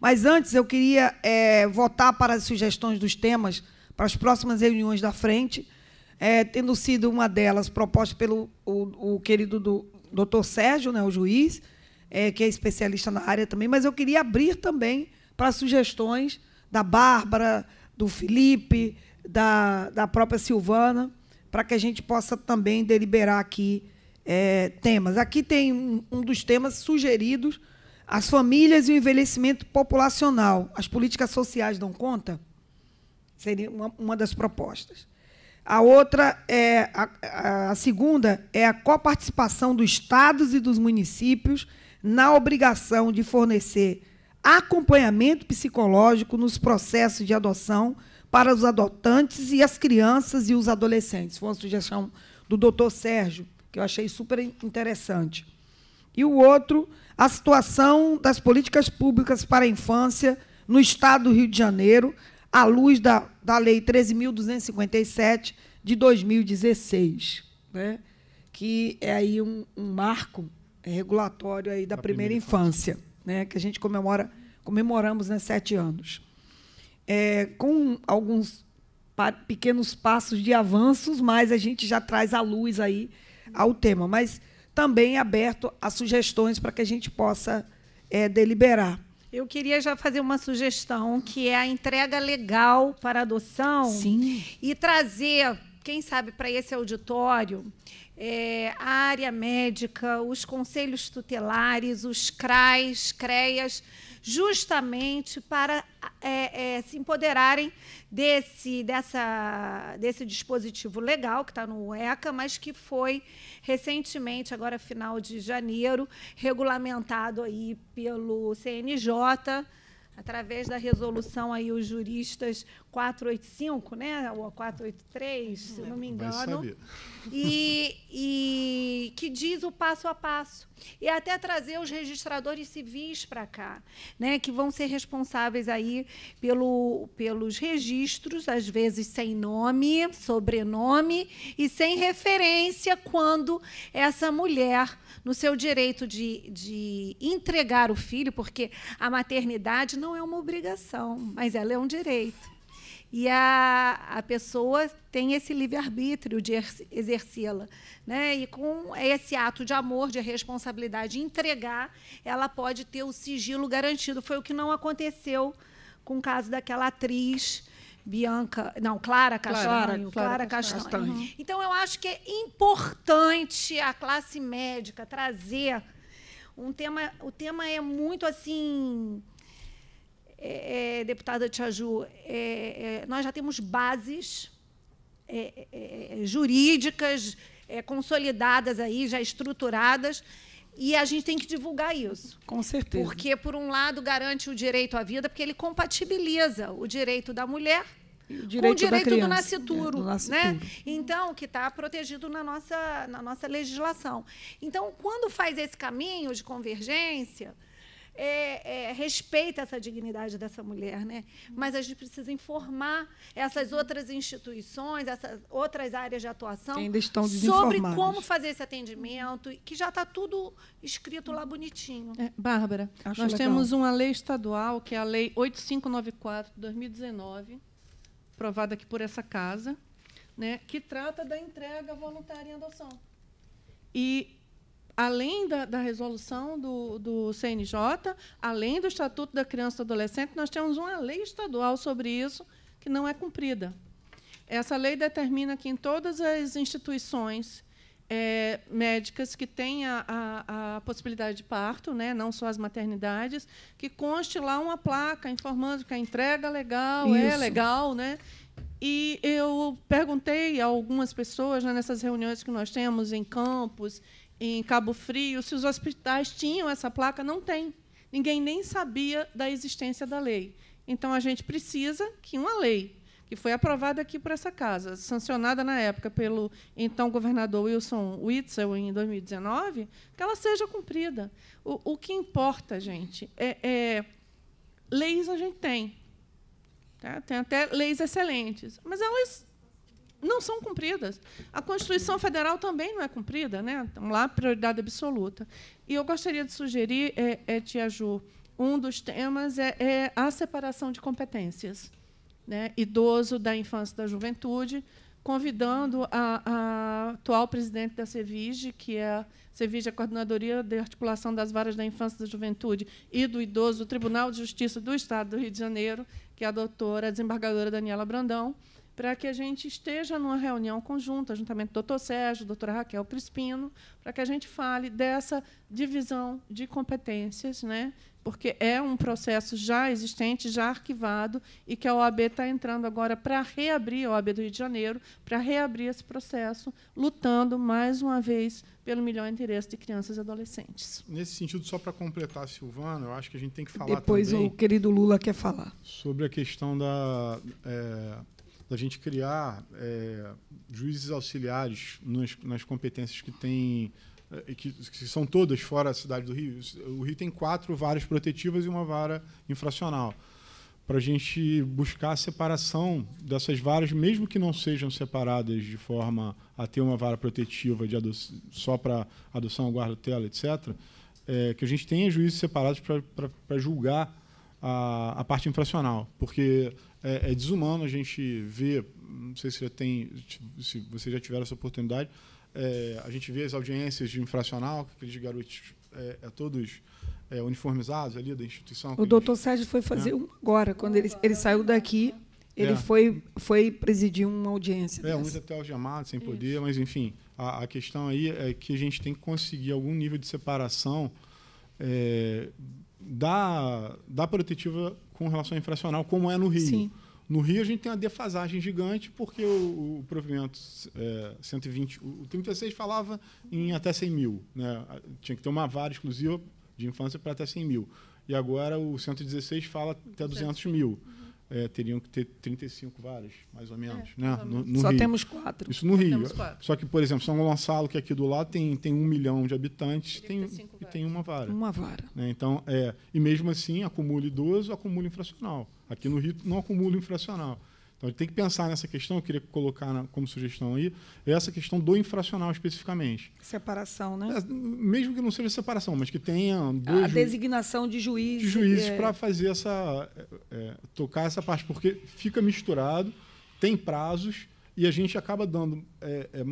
Mas antes, eu queria é, votar para as sugestões dos temas para as próximas reuniões da frente, é, tendo sido uma delas proposta pelo o, o querido do, doutor Sérgio, né, o juiz, é, que é especialista na área também, mas eu queria abrir também para sugestões da Bárbara, do Felipe, da, da própria Silvana, para que a gente possa também deliberar aqui é, temas. Aqui tem um, dos temas sugeridos: as famílias e o envelhecimento populacional. As políticas sociais dão conta? Seria uma, uma das propostas. A outra é a, a segunda é a coparticipação dos estados e dos municípios na obrigação de fornecer acompanhamento psicológico nos processos de adoção para os adotantes e as crianças e os adolescentes. Foi uma sugestão do doutor Sérgio, que eu achei super interessante. E o outro, a situação das políticas públicas para a infância no Estado do Rio de Janeiro, à luz da, da Lei 13.257 de 2016, né? que é aí um, um marco regulatório aí da, da primeira, primeira infância. infância né, que a gente comemora, comemoramos né, sete anos. É, com alguns pa pequenos passos de avanços, mas a gente já traz a luz aí ao tema. Mas também aberto a sugestões para que a gente possa é, deliberar. Eu queria já fazer uma sugestão, que é a entrega legal para adoção. Sim. E trazer, quem sabe, para esse auditório, é, a área médica, os conselhos tutelares, os CRAs, CREAS, justamente para é, é, se empoderarem desse, dessa, desse dispositivo legal que está no ECA, mas que foi recentemente, agora final de janeiro, regulamentado aí pelo CNJ através da resolução aí os juristas 485, né, ou 483, se não me engano, e, e que diz o passo a passo e até trazer os registradores civis para cá, né, que vão ser responsáveis aí pelo, pelos registros, às vezes sem nome, sobrenome e sem referência quando essa mulher no seu direito de, de entregar o filho, porque a maternidade não é uma obrigação, mas ela é um direito. E a, a pessoa tem esse livre-arbítrio de exercê-la. Né? E com esse ato de amor, de responsabilidade, de entregar, ela pode ter o sigilo garantido. Foi o que não aconteceu com o caso daquela atriz Bianca, não, Clara Castanho. Clara, Clara, Clara Castanho. Castanho. Uhum. Então, eu acho que é importante a classe médica trazer um tema. O tema é muito assim. É, é, deputada Tiaju, é, é nós já temos bases é, é, jurídicas consolidadas aí, já estruturadas, e a gente tem que divulgar isso. Com certeza. Porque, por um lado, garante o direito à vida, porque ele compatibiliza o direito da mulher o direito com o direito criança, do, nascituro, é, do nascituro, né? Então, que está protegido na nossa, na nossa legislação. Então, quando faz esse caminho de convergência, é, é, respeita essa dignidade dessa mulher, né? Mas a gente precisa informar essas outras instituições, essas outras áreas de atuação sobre como fazer esse atendimento, que já está tudo escrito lá bonitinho. É, Bárbara, Acho nós legal. temos uma lei estadual, que é a Lei 8594 de 2019, aprovada aqui por essa casa, né, que trata da entrega voluntária em adoção. E além da, da resolução do, do, CNJ, além do Estatuto da Criança e Adolescente, nós temos uma lei estadual sobre isso que não é cumprida. Essa lei determina que em todas as instituições é, médicas que têm a, a, a, possibilidade de parto, né, não só as maternidades, que conste lá uma placa informando que a entrega legal é isso. é legal, né? E eu perguntei a algumas pessoas né, nessas reuniões que nós temos em campos em Cabo Frio, se os hospitais tinham essa placa, não tem. Ninguém nem sabia da existência da lei. Então a gente precisa que uma lei que foi aprovada aqui por essa casa, sancionada na época pelo então governador Wilson Witzel em 2019, que ela seja cumprida. O, o que importa, gente, é, é, leis a gente tem, tá? tem até leis excelentes, mas elas não são cumpridas. A Constituição Federal também não é cumprida, né? Então, lá, prioridade absoluta. E eu gostaria de sugerir, é, é Tia Ju, um dos temas é, é a separação de competências. Né? Idoso da infância e da juventude, convidando a, a, atual presidente da Cevige, que é a Cevige, a Coordenadoria de Articulação das Varas da Infância e da Juventude e do Idoso Tribunal de Justiça do Estado do Rio de Janeiro, que é a doutora a desembargadora Daniela Brandão, para que a gente esteja numa reunião conjunta, juntamente com o doutor Sérgio, doutora Raquel Crispino, para que a gente fale dessa divisão de competências, né? porque é um processo já existente, já arquivado, e que a OAB está entrando agora para reabrir, a OAB do Rio de Janeiro, para reabrir esse processo, lutando, mais uma vez, pelo melhor interesse de crianças e adolescentes. Nesse sentido, só para completar, Silvana, eu acho que a gente tem que falar Depois também... Depois o querido Lula quer falar. Sobre a questão da... É da gente criar é, juízes auxiliares nas, nas, competências que tem é, que, que, são todas fora da cidade do Rio. O Rio tem quatro varas protetivas e uma vara infracional. Para a gente buscar a separação dessas varas, mesmo que não sejam separadas de forma a ter uma vara protetiva só para adoção, guarda, tutela, etc., é, que a gente tenha juízes separados para julgar a, a parte infracional. Porque é, é desumano a gente ver, não sei se já tem, se vocês já tiveram essa oportunidade, é, a gente vê as audiências de infracional, aqueles garotos é, é todos é, uniformizados ali da instituição. O doutor Sérgio foi fazer é. um agora, quando ele, ele saiu daqui, ele é. foi, foi presidir uma audiência. É, uns até até algemados, sem poder, Isso. mas enfim, a, a, questão aí é que a gente tem que conseguir algum nível de separação é, da, da protetiva com relação infracional, como é no Rio. Sim. No Rio, a gente tem uma defasagem gigante, porque o, o provimento é, 120, o, 36 falava em até 100 mil. Né? Tinha que ter uma vara exclusiva de infância para até 100 mil. E agora o 116 fala até 200 mil. Uhum é, teriam que ter 35 varas, mais ou menos. É, né? No, no Só Rio. temos quatro. Isso no Só Rio. Só que, por exemplo, São Gonçalo, que é aqui do lado, tem, tem um milhão de habitantes tem, e tem uma vara. Uma vara. Né? Então, é, e mesmo assim, acumula idoso, acumula infracional. Aqui no Rio não acumula infracional. Então, a gente tem que pensar nessa questão, eu queria colocar na, como sugestão aí, é essa questão do infracional especificamente. Separação, né? É, mesmo que não seja separação, mas que tenha... a designação de juízes. De juízes é... para fazer essa... É, é, tocar essa parte, porque fica misturado, tem prazos, e a gente acaba dando é, é,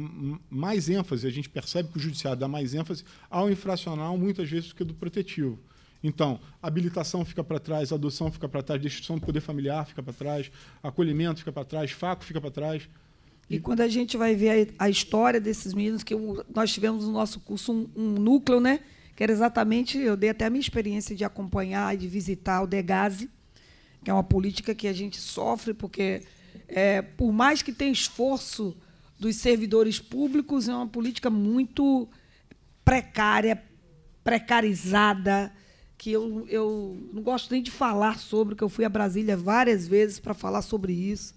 mais ênfase, a gente percebe que o judiciário dá mais ênfase ao infracional muitas vezes do que do protetivo. Então, habilitação fica para trás, adoção fica para trás, destruição do poder familiar fica para trás, acolhimento fica para trás, faco fica para trás. E, quando a gente vai ver a, a história desses meninos, que eu, nós tivemos no nosso curso um, um, núcleo, né? Que era exatamente, eu dei até a minha experiência de acompanhar e de visitar o Degase, que é uma política que a gente sofre, porque é, por mais que tenha esforço dos servidores públicos, é uma política muito precária, precarizada, que eu, eu não gosto nem de falar sobre, que eu fui a Brasília várias vezes para falar sobre isso.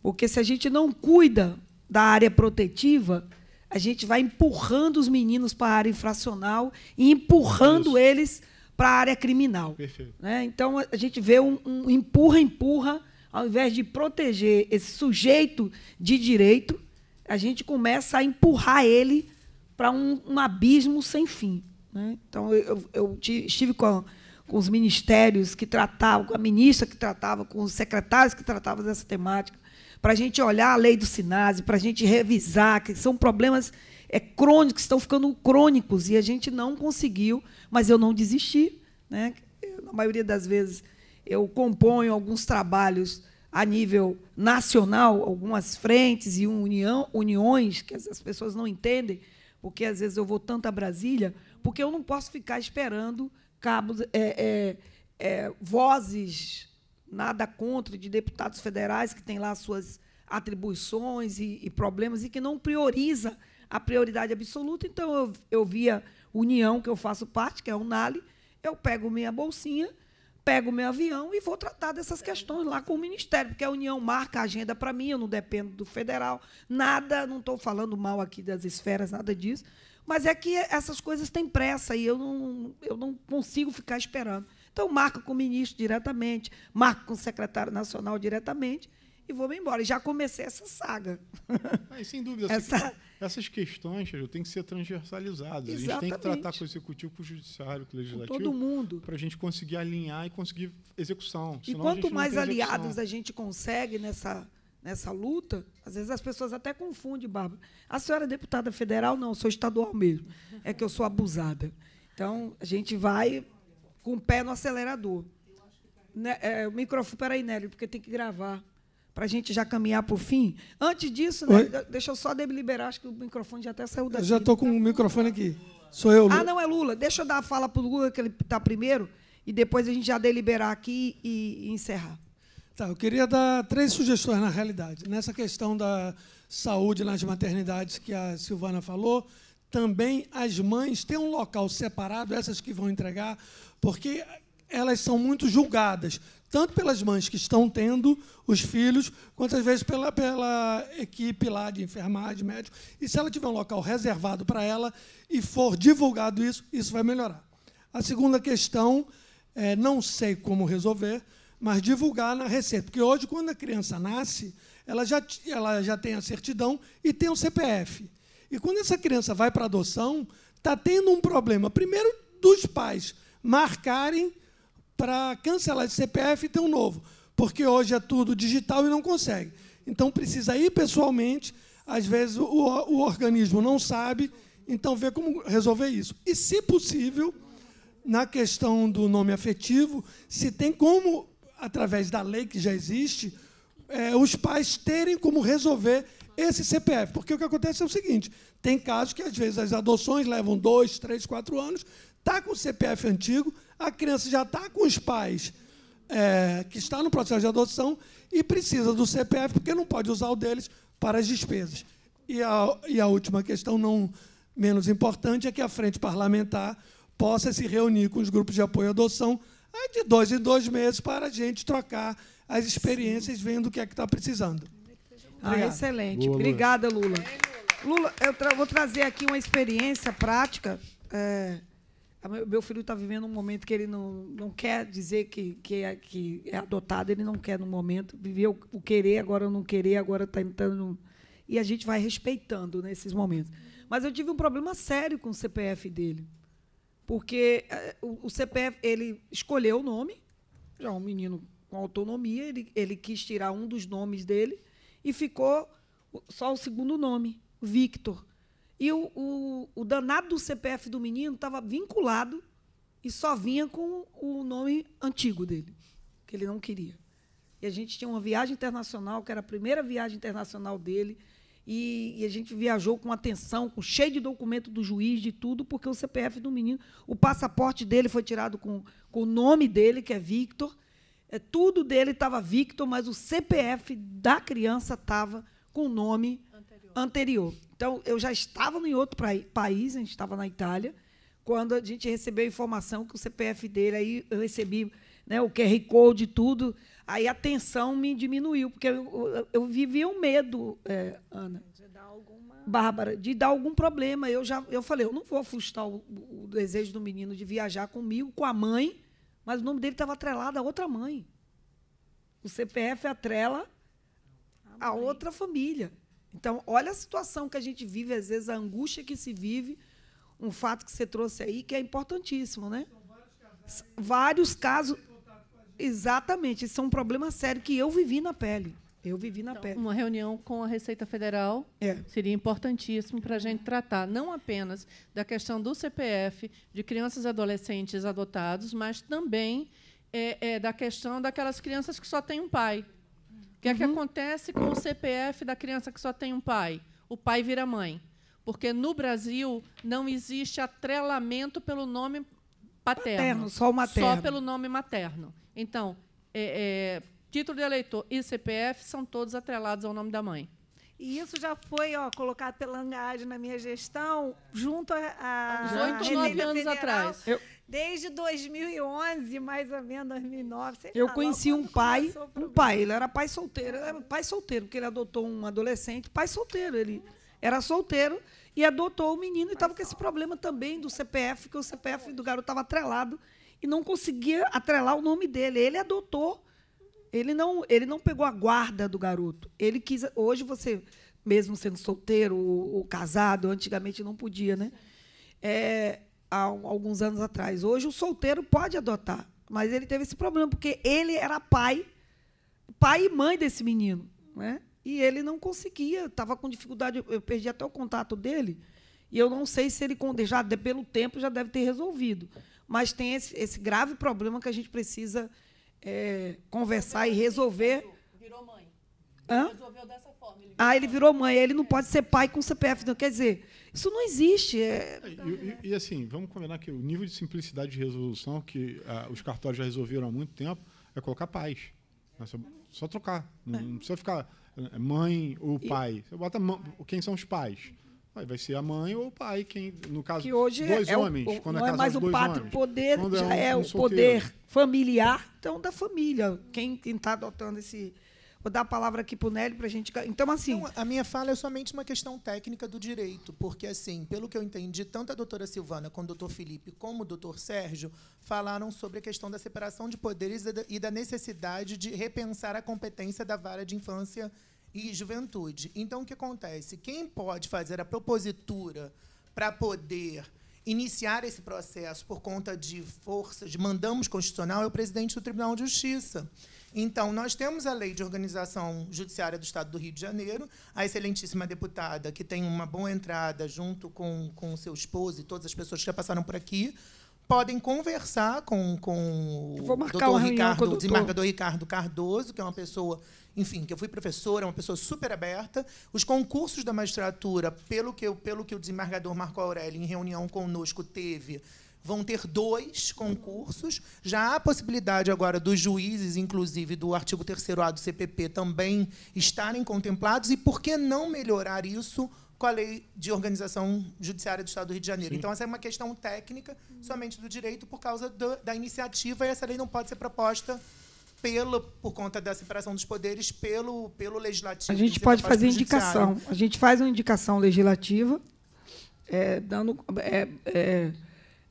Porque se a gente não cuida da área protetiva, a gente vai empurrando os meninos para a área infracional e empurrando isso. eles para a área criminal. Né? Então, a gente vê um, um empurra, empurra, ao invés de proteger esse sujeito de direito, a gente começa a empurrar ele para um, um abismo sem fim. Né? Então, eu, eu estive com, a, com os ministérios que tratavam, com a ministra que tratava, com os secretários que tratavam dessa temática, para a gente olhar a lei do SINASE, para a gente revisar, que são problemas é, crônicos, estão ficando crônicos, e a gente não conseguiu, mas eu não desisti. Né? Na maioria das vezes, eu componho alguns trabalhos a nível nacional, algumas frentes e união, uniões que as pessoas não entendem, porque às vezes eu vou tanto a Brasília, porque eu não posso ficar esperando cabos, é, é, é, vozes, nada contra, de deputados federais que têm lá suas atribuições e, e problemas e que não prioriza a prioridade absoluta. Então, eu, eu via União, que eu faço parte, que é o NALI, eu pego minha bolsinha, pego meu avião e vou tratar dessas questões lá com o Ministério, porque a União marca a agenda para mim, eu não dependo do federal, nada, não estou falando mal aqui das esferas, nada disso, mas é que essas coisas têm pressa e eu não, eu não consigo ficar esperando. Então, marco com o ministro diretamente, marco com o secretário nacional diretamente e vou me embora. Já comecei essa saga. <laughs> Mas, sem dúvida, assim, essa... essas questões têm que ser transversalizadas. Exatamente. A gente tem que tratar com o executivo, com o judiciário, com o legislativo. Com todo mundo. Para a gente conseguir alinhar e conseguir execução. Senão e quanto mais aliados a gente consegue nessa nessa luta, às vezes as pessoas até confundem, Bárbara. A senhora é deputada federal? Não, sou estadual mesmo. É que eu sou abusada. Então, a gente vai com o pé no acelerador. Né, é, o microfone, peraí, Nélio, porque tem que gravar. Para a gente já caminhar para o fim. Antes disso, né, deixa eu só deliberar, acho que o microfone já até saiu daqui. Eu já estou com o microfone aqui. Sou eu. Ah, não, é Lula. Deixa eu dar a fala para o Lula, que ele está primeiro, e depois a gente já deliberar aqui e, e encerrar. Tá, eu queria dar três sugestões na realidade. Nessa questão da saúde nas maternidades que a Silvana falou, também as mães têm um local separado, essas que vão entregar, porque elas são muito julgadas, tanto pelas mães que estão tendo os filhos, quanto às vezes pela, pela equipe lá de enfermagem, médico. E se ela tiver um local reservado para ela e for divulgado isso, isso vai melhorar. A segunda questão, é, não sei como resolver, mas divulgar na Receita. Porque hoje, quando a criança nasce, ela já, ela já tem a certidão e tem o CPF. E quando essa criança vai para adoção, está tendo um problema. Primeiro, dos pais marcarem para cancelar esse CPF e ter um novo. Porque hoje é tudo digital e não consegue. Então, precisa ir pessoalmente. Às vezes, o, o organismo não sabe. Então, ver como resolver isso. E, se possível, na questão do nome afetivo, se tem como através da lei que já existe, é, os pais terem como resolver esse CPF. Porque o que acontece é o seguinte: tem casos que, às vezes, as adoções levam dois, três, quatro anos, está com o CPF antigo, a criança já está com os pais é, que está no processo de adoção e precisa do CPF, porque não pode usar o deles para as despesas. E a, e a última questão, não menos importante, é que a frente parlamentar possa se reunir com os grupos de apoio à adoção é de dois em dois meses para a gente trocar as experiências, Sim. vendo o que é que está precisando. Ah, excelente. Boa, Obrigada, Lula. Lula, eu tra vou trazer aqui uma experiência prática. É, meu filho está vivendo um momento que ele não, não quer dizer que, que, é, que é adotado, ele não quer no momento. Viveu o querer, agora não querer, agora está entrando. E a gente vai respeitando nesses né, momentos. Mas eu tive um problema sério com o CPF dele. Porque eh, o, CPF, ele escolheu o nome, já um menino com autonomia, ele, ele quis tirar um dos nomes dele e ficou só o segundo nome, Victor. E o, o, o danado do CPF do menino estava vinculado e só vinha com o nome antigo dele, que ele não queria. E a gente tinha uma viagem internacional, que era a primeira viagem internacional dele. E, e, a gente viajou com atenção, com cheio de documento do juiz, de tudo, porque o CPF do menino, o passaporte dele foi tirado com, com o nome dele, que é Victor. É, tudo dele estava Victor, mas o CPF da criança estava com o nome anterior. anterior. Então, eu já estava em outro pra, país, a gente estava na Itália, quando a gente recebeu a informação que o CPF dele, aí eu recebi né, o QR Code e tudo. Aí a tensão me diminuiu, porque eu, eu, eu vivia um medo, é, Ana. De dar alguma... Bárbara, de dar algum problema. Eu já eu falei, eu não vou frustrar o, o desejo do menino de viajar comigo, com a mãe, mas o nome dele estava atrelado a outra mãe. O CPF atrela a, outra família. Então, olha a situação que a gente vive, às vezes a angústia que se vive, um fato que você trouxe aí que é importantíssimo, né? Vários, vários casos Exatamente, isso é um problema sério que eu vivi na pele. Eu vivi na então, pele. Uma reunião com a Receita Federal é. seria importantíssimo para a gente tratar não apenas da questão do CPF de crianças e adolescentes adotados, mas também é, é, da questão daquelas crianças que só têm um pai. O que é que uhum. acontece com o CPF da criança que só tem um pai? O pai vira mãe. Porque no Brasil não existe atrelamento pelo nome paterno. Paterno, só o materno. Só pelo nome materno. Então, é, é, título de eleitor e CPF são todos atrelados ao nome da mãe. E isso já foi ó, colocado pela Angade na minha gestão, junto a. a Uns anos Federal, atrás. Eu, desde 2011, mais ou menos, 2009. Sei eu lá, conheci um pai, um pai, ele era pai solteiro, era pai solteiro, porque ele adotou um adolescente, pai solteiro, ele era solteiro e adotou o menino e estava com esse problema também do CPF, que o CPF do garoto estava atrelado e não conseguia atrelar o nome dele. Ele adotou. Ele não, ele não pegou a guarda do garoto. Ele quis. Hoje você, mesmo sendo solteiro ou, ou casado, antigamente não podia, né? É, há alguns anos atrás. Hoje o solteiro pode adotar, mas ele teve esse problema porque ele era pai, pai e mãe desse menino, né? E ele não conseguia, estava com dificuldade. Eu perdi até o contato dele. E eu não sei se ele, já pelo tempo, já deve ter resolvido. Mas tem esse, esse grave problema que a gente precisa é, conversar e resolver. Virou mãe. Hã? Resolveu dessa forma. Ele ah, ele virou mãe. Ele não é. pode ser pai com CPF. Não. Quer dizer, isso não existe. É, é... E, e, e, assim, vamos combinar que o nível de simplicidade de resolução que ah, os cartórios já resolveram há muito tempo é colocar paz. É só, só trocar. Não, é. não precisa ficar é mãe ou pai. Você bota quem são os pais. vai ser a mãe ou o pai, quem, no caso, que hoje dois é homens. O, quando é não é, é mais o pátrio o poder, é já é, um é o solteiro. poder familiar, então da família. Quem está adotando esse, Vou dar a palavra aqui para o Nélio para a gente. Então, assim. a minha fala é somente uma questão técnica do direito, porque, assim, pelo que eu entendi, tanto a doutora Silvana como o doutor Felipe, como o doutor Sérgio, falaram sobre a questão da separação de poderes e da necessidade de repensar a competência da vara de infância e juventude. Então, o que acontece? Quem pode fazer a propositura para poder iniciar esse processo por conta de forças? de mandamos constitucional, é o presidente do Tribunal de Justiça. Então, nós temos a Lei de Organização Judiciária do Estado do Rio de Janeiro, a excelentíssima deputada, que tem uma boa entrada junto com, com o seu esposo e todas as pessoas que já passaram por aqui, podem conversar com, com o doutor Ricardo, o desembargador Ricardo Cardoso, que é uma pessoa, enfim, que eu fui professora, uma pessoa super aberta. Os concursos da magistratura, pelo que, pelo que o desembargador Marco Aurélio, em reunião conosco, teve, Vão ter dois concursos. Já há possibilidade agora dos juízes, inclusive do artigo 3A do CPP, também estarem contemplados. E por que não melhorar isso com a lei de organização judiciária do Estado do Rio de Janeiro. Sim. Então, essa é uma questão técnica somente do direito por causa do, da iniciativa, e essa lei não pode ser proposta pelo, por conta da separação dos poderes pelo, pelo legislativo. A gente pode fazer indicação. A gente faz uma indicação legislativa, é, dando, é, é,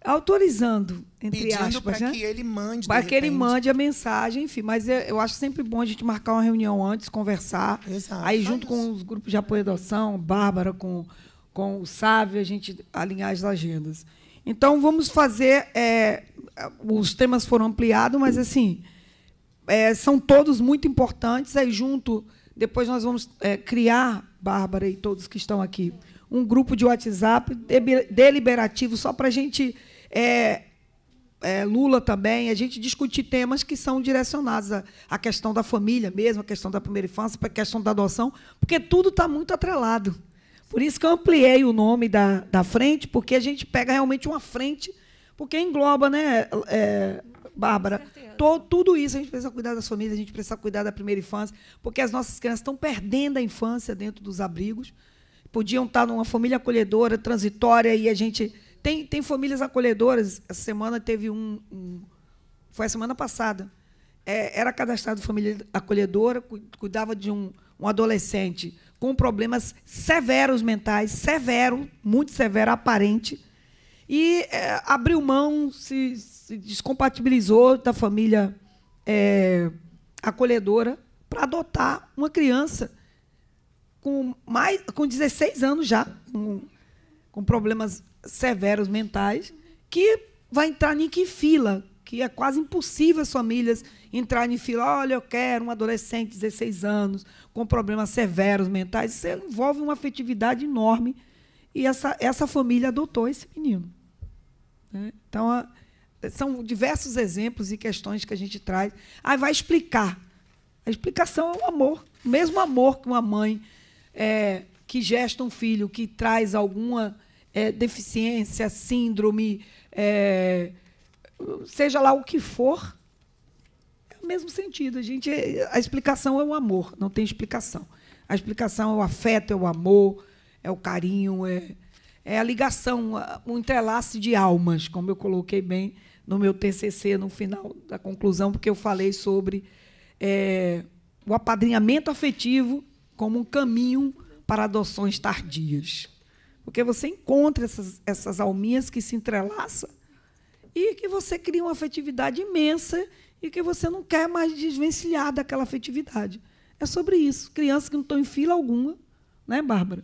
autorizando, entre Pedindo aspas, para né? que ele mande. Para que ele mande a mensagem, enfim. Mas eu, eu, acho sempre bom a gente marcar uma reunião antes, conversar. Exato. Aí, junto com os grupos de apoio à adoção, Bárbara, com, com o Sávio, a gente alinhar as agendas. Então, vamos fazer. É, os temas foram ampliados, mas, assim, é, são todos muito importantes. Aí, junto, depois nós vamos é, criar, Bárbara e todos que estão aqui, um grupo de WhatsApp deliberativo só para a gente é, é, Lula também, a gente discutir temas que são direcionados à, à questão da família mesmo, à questão da primeira infância, à questão da adoção, porque tudo está muito atrelado. Por isso que eu ampliei o nome da, da frente, porque a gente pega realmente uma frente, porque engloba, né, é, Bárbara? Tô, tudo isso, a gente precisa cuidar das famílias, a gente precisa cuidar da primeira infância, porque as nossas crianças estão perdendo a infância dentro dos abrigos. Podiam estar tá numa família acolhedora, transitória, e a gente tem, tem famílias acolhedoras. Essa semana teve um. um foi a semana passada. É, era cadastrado família acolhedora, cuidava de um, um adolescente com problemas severos mentais, severo, muito severo, aparente. E é, abriu mão, se, se, descompatibilizou da família é, acolhedora para adotar uma criança com mais com 16 anos já, com, com problemas severos mentais que vai entrar em que fila? Que é quase impossível as famílias entrarem em fila. Olha, eu quero um adolescente de 16 anos com problemas severos mentais. Isso envolve uma afetividade enorme. E essa, essa família adotou esse menino. Né? Então, são diversos exemplos e questões que a gente traz. Aí vai explicar. A explicação é o amor. O mesmo amor que uma mãe é, que gesta um filho, que traz alguma é, deficiência, síndrome, é, seja lá o que for, é o mesmo sentido. A, gente, é, a explicação é o amor, não tem explicação. A explicação é o afeto, é o amor, é o carinho, é, é a ligação, um entrelace de almas, como eu coloquei bem no meu TCC, no final da conclusão, porque eu falei sobre é, o apadrinhamento afetivo como um caminho para adoções tardias. Porque você encontra essas, essas alminhas que se entrelaçam e que você cria uma afetividade imensa e que você não quer mais desvencilhar daquela afetividade. É sobre isso. Crianças que não estão em fila alguma, né, Bárbara?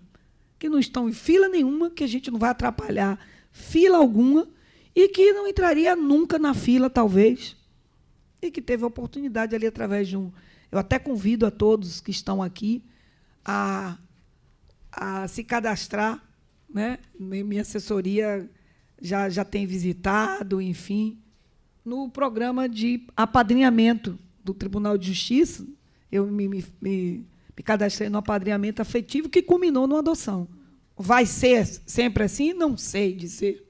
Que não estão em fila nenhuma, que a gente não vai atrapalhar fila alguma e que não entraria nunca na fila, talvez, e que teve a oportunidade ali através de um. Eu até convido a todos que estão aqui a, a se cadastrar né? Minha assessoria já, já tem visitado, enfim, no programa de apadrinhamento do Tribunal de Justiça, eu me, me, me, me cadastrei no apadrinhamento afetivo que culminou numa adoção. Vai ser sempre assim? Não sei dizer.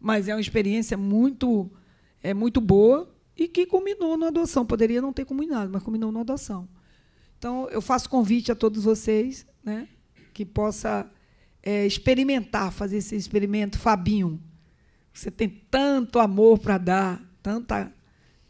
Mas é uma experiência muito, é, muito boa e que culminou numa adoção. Poderia não ter culminado, mas culminou numa adoção. Então, eu faço convite a todos vocês né, que possa é, experimentar, fazer esse experimento, Fabinho. Você tem tanto amor para dar, tanta.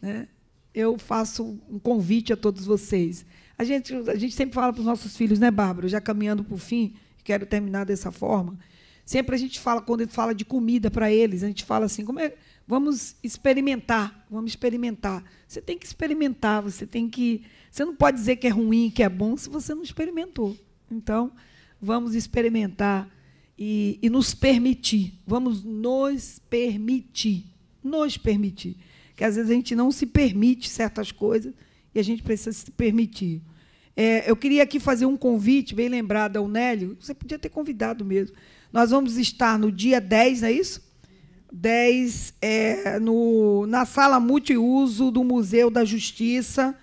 Né? Eu faço um convite a todos vocês. A gente, a gente sempre fala para os nossos filhos, né, Bárbara? Já caminhando para o fim, quero terminar dessa forma. Sempre a gente fala, quando a gente fala de comida para eles, a gente fala assim, como é, vamos experimentar, vamos experimentar. Você tem que experimentar, você tem que. Você não pode dizer que é ruim, que é bom, se você não experimentou. Então, vamos experimentar e, e nos permitir. Vamos nos permitir. Nos permitir. Que às vezes a gente não se permite certas coisas e a gente precisa se permitir. É, eu queria aqui fazer um convite, bem lembrado ao Nélio, você podia ter convidado mesmo. Nós vamos estar no dia 10, não é isso? 10, é, no, na sala multiuso do Museu da Justiça,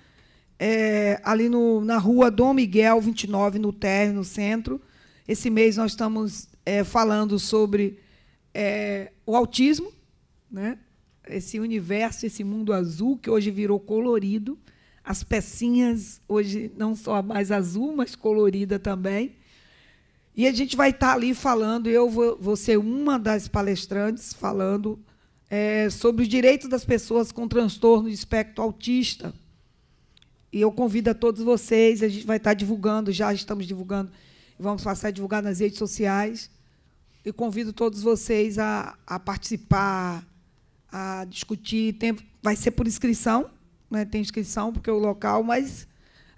é, ali no, na rua Dom Miguel 29, no térreo no centro. Esse mês nós estamos é, falando sobre é, o autismo, né? esse universo, esse mundo azul que hoje virou colorido. As pecinhas hoje não só mais azul, mas colorida também. E a gente vai estar tá ali falando, eu vou, vou ser uma das palestrantes falando é, sobre os direitos das pessoas com transtorno de espectro autista. E eu convido a todos vocês, a gente vai estar tá divulgando, já estamos divulgando Vamos passar a divulgar nas redes sociais. E convido todos vocês a, a participar, a discutir. Tem, vai ser por inscrição, né? tem inscrição, porque é o local, mas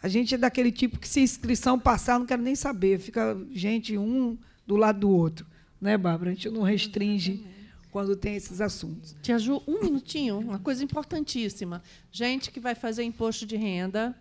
a gente é daquele tipo que, se inscrição passar, não quero nem saber. Fica gente um do lado do outro. Né, Bárbara? A gente não restringe. Exatamente quando tem esses assuntos. Tia Ju, um minutinho, uma coisa importantíssima. Gente que vai fazer imposto de renda,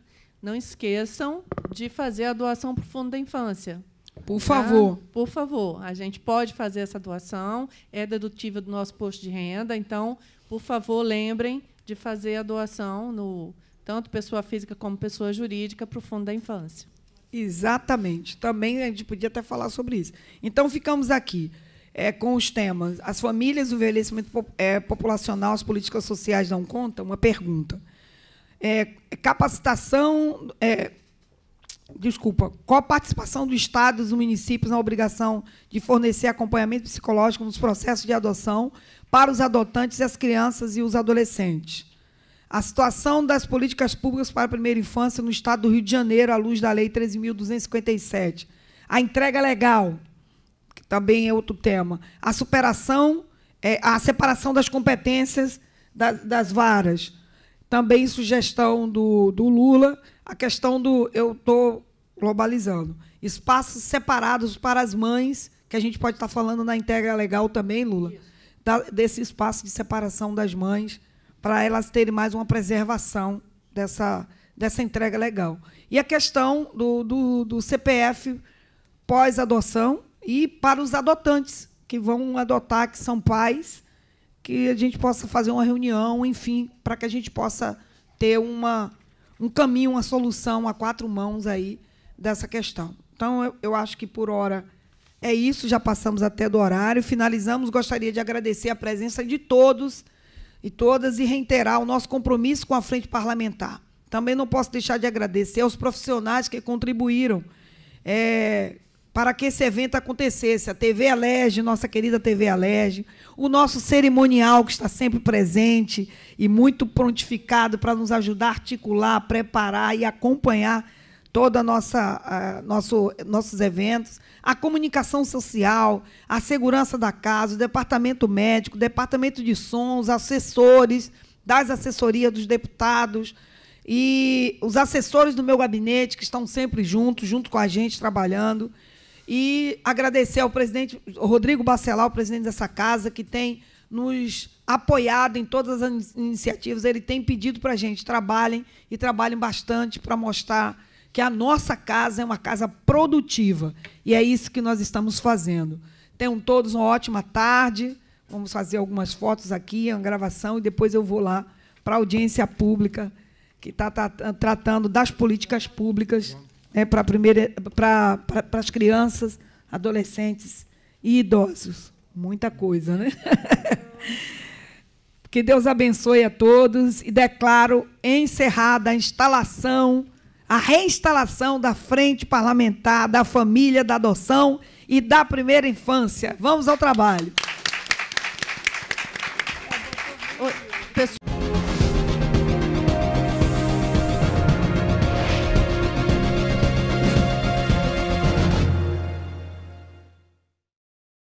não esqueçam de fazer a doação para o Fundo da Infância. Por tá? favor. Ah, por favor. A gente pode fazer essa doação, é dedutível do nosso posto de renda, então, por favor, lembrem de fazer a doação no tanto pessoa física como pessoa jurídica para o Fundo da Infância. Exatamente. Também a gente podia até falar sobre isso. Então ficamos aqui é, com os temas. As famílias, o envelhecimento é, populacional, as políticas sociais dão conta? Uma pergunta é, capacitação, é, desculpa, qual a participação do Estado e dos municípios na obrigação de fornecer acompanhamento psicológico nos processos de adoção para os adotantes, as crianças e os adolescentes. A situação das políticas públicas para a primeira infância no Estado do Rio de Janeiro, à luz da Lei 13.257. A entrega legal, que também é outro tema. A superação, é, a separação das competências das, das varas também sugestão do, do Lula, a questão do eu estou globalizando. Espaços separados para as mães, que a gente pode estar falando na Integra Legal também, Lula, da, desse espaço de separação das mães, para elas terem mais uma preservação dessa, dessa entrega legal. E a questão do, do, do CPF pós-adoção e para os adotantes, que vão adotar, que são pais, que a gente possa fazer uma reunião, enfim, para que a gente possa ter uma, um caminho, uma solução a quatro mãos aí dessa questão. Então, eu, eu acho que por hora é isso, já passamos até do horário, finalizamos. Gostaria de agradecer a presença de todos e todas e reiterar o nosso compromisso com a frente parlamentar. Também não posso deixar de agradecer aos profissionais que contribuíram é, para que esse evento acontecesse. A TV Alerge, nossa querida TV Alerge, o nosso cerimonial que está sempre presente e muito prontificado para nos ajudar a articular, preparar e acompanhar toda a nossa a, nosso, nossos eventos, a comunicação social, a segurança da casa, o departamento médico, o departamento de som, os assessores das assessorias dos deputados, e os assessores do meu gabinete que estão sempre juntos, junto com a gente trabalhando e agradecer ao presidente Rodrigo Bacelar, o presidente dessa casa, que tem nos apoiado em todas as iniciativas. Ele tem pedido para a gente trabalhem e trabalhem bastante para mostrar que a nossa casa é uma casa produtiva e é isso que nós estamos fazendo. Tenham todos uma ótima tarde. Vamos fazer algumas fotos aqui, uma gravação e depois eu vou lá para a audiência pública que está tá, tratando das políticas públicas né, para as crianças, adolescentes e idosos. Muita coisa, né? <laughs> que Deus abençoe a todos e declaro encerrada a instalação, a reinstalação da Frente Parlamentar da Família da Adoção e da Primeira Infância. Vamos ao trabalho. Oi, pessoal.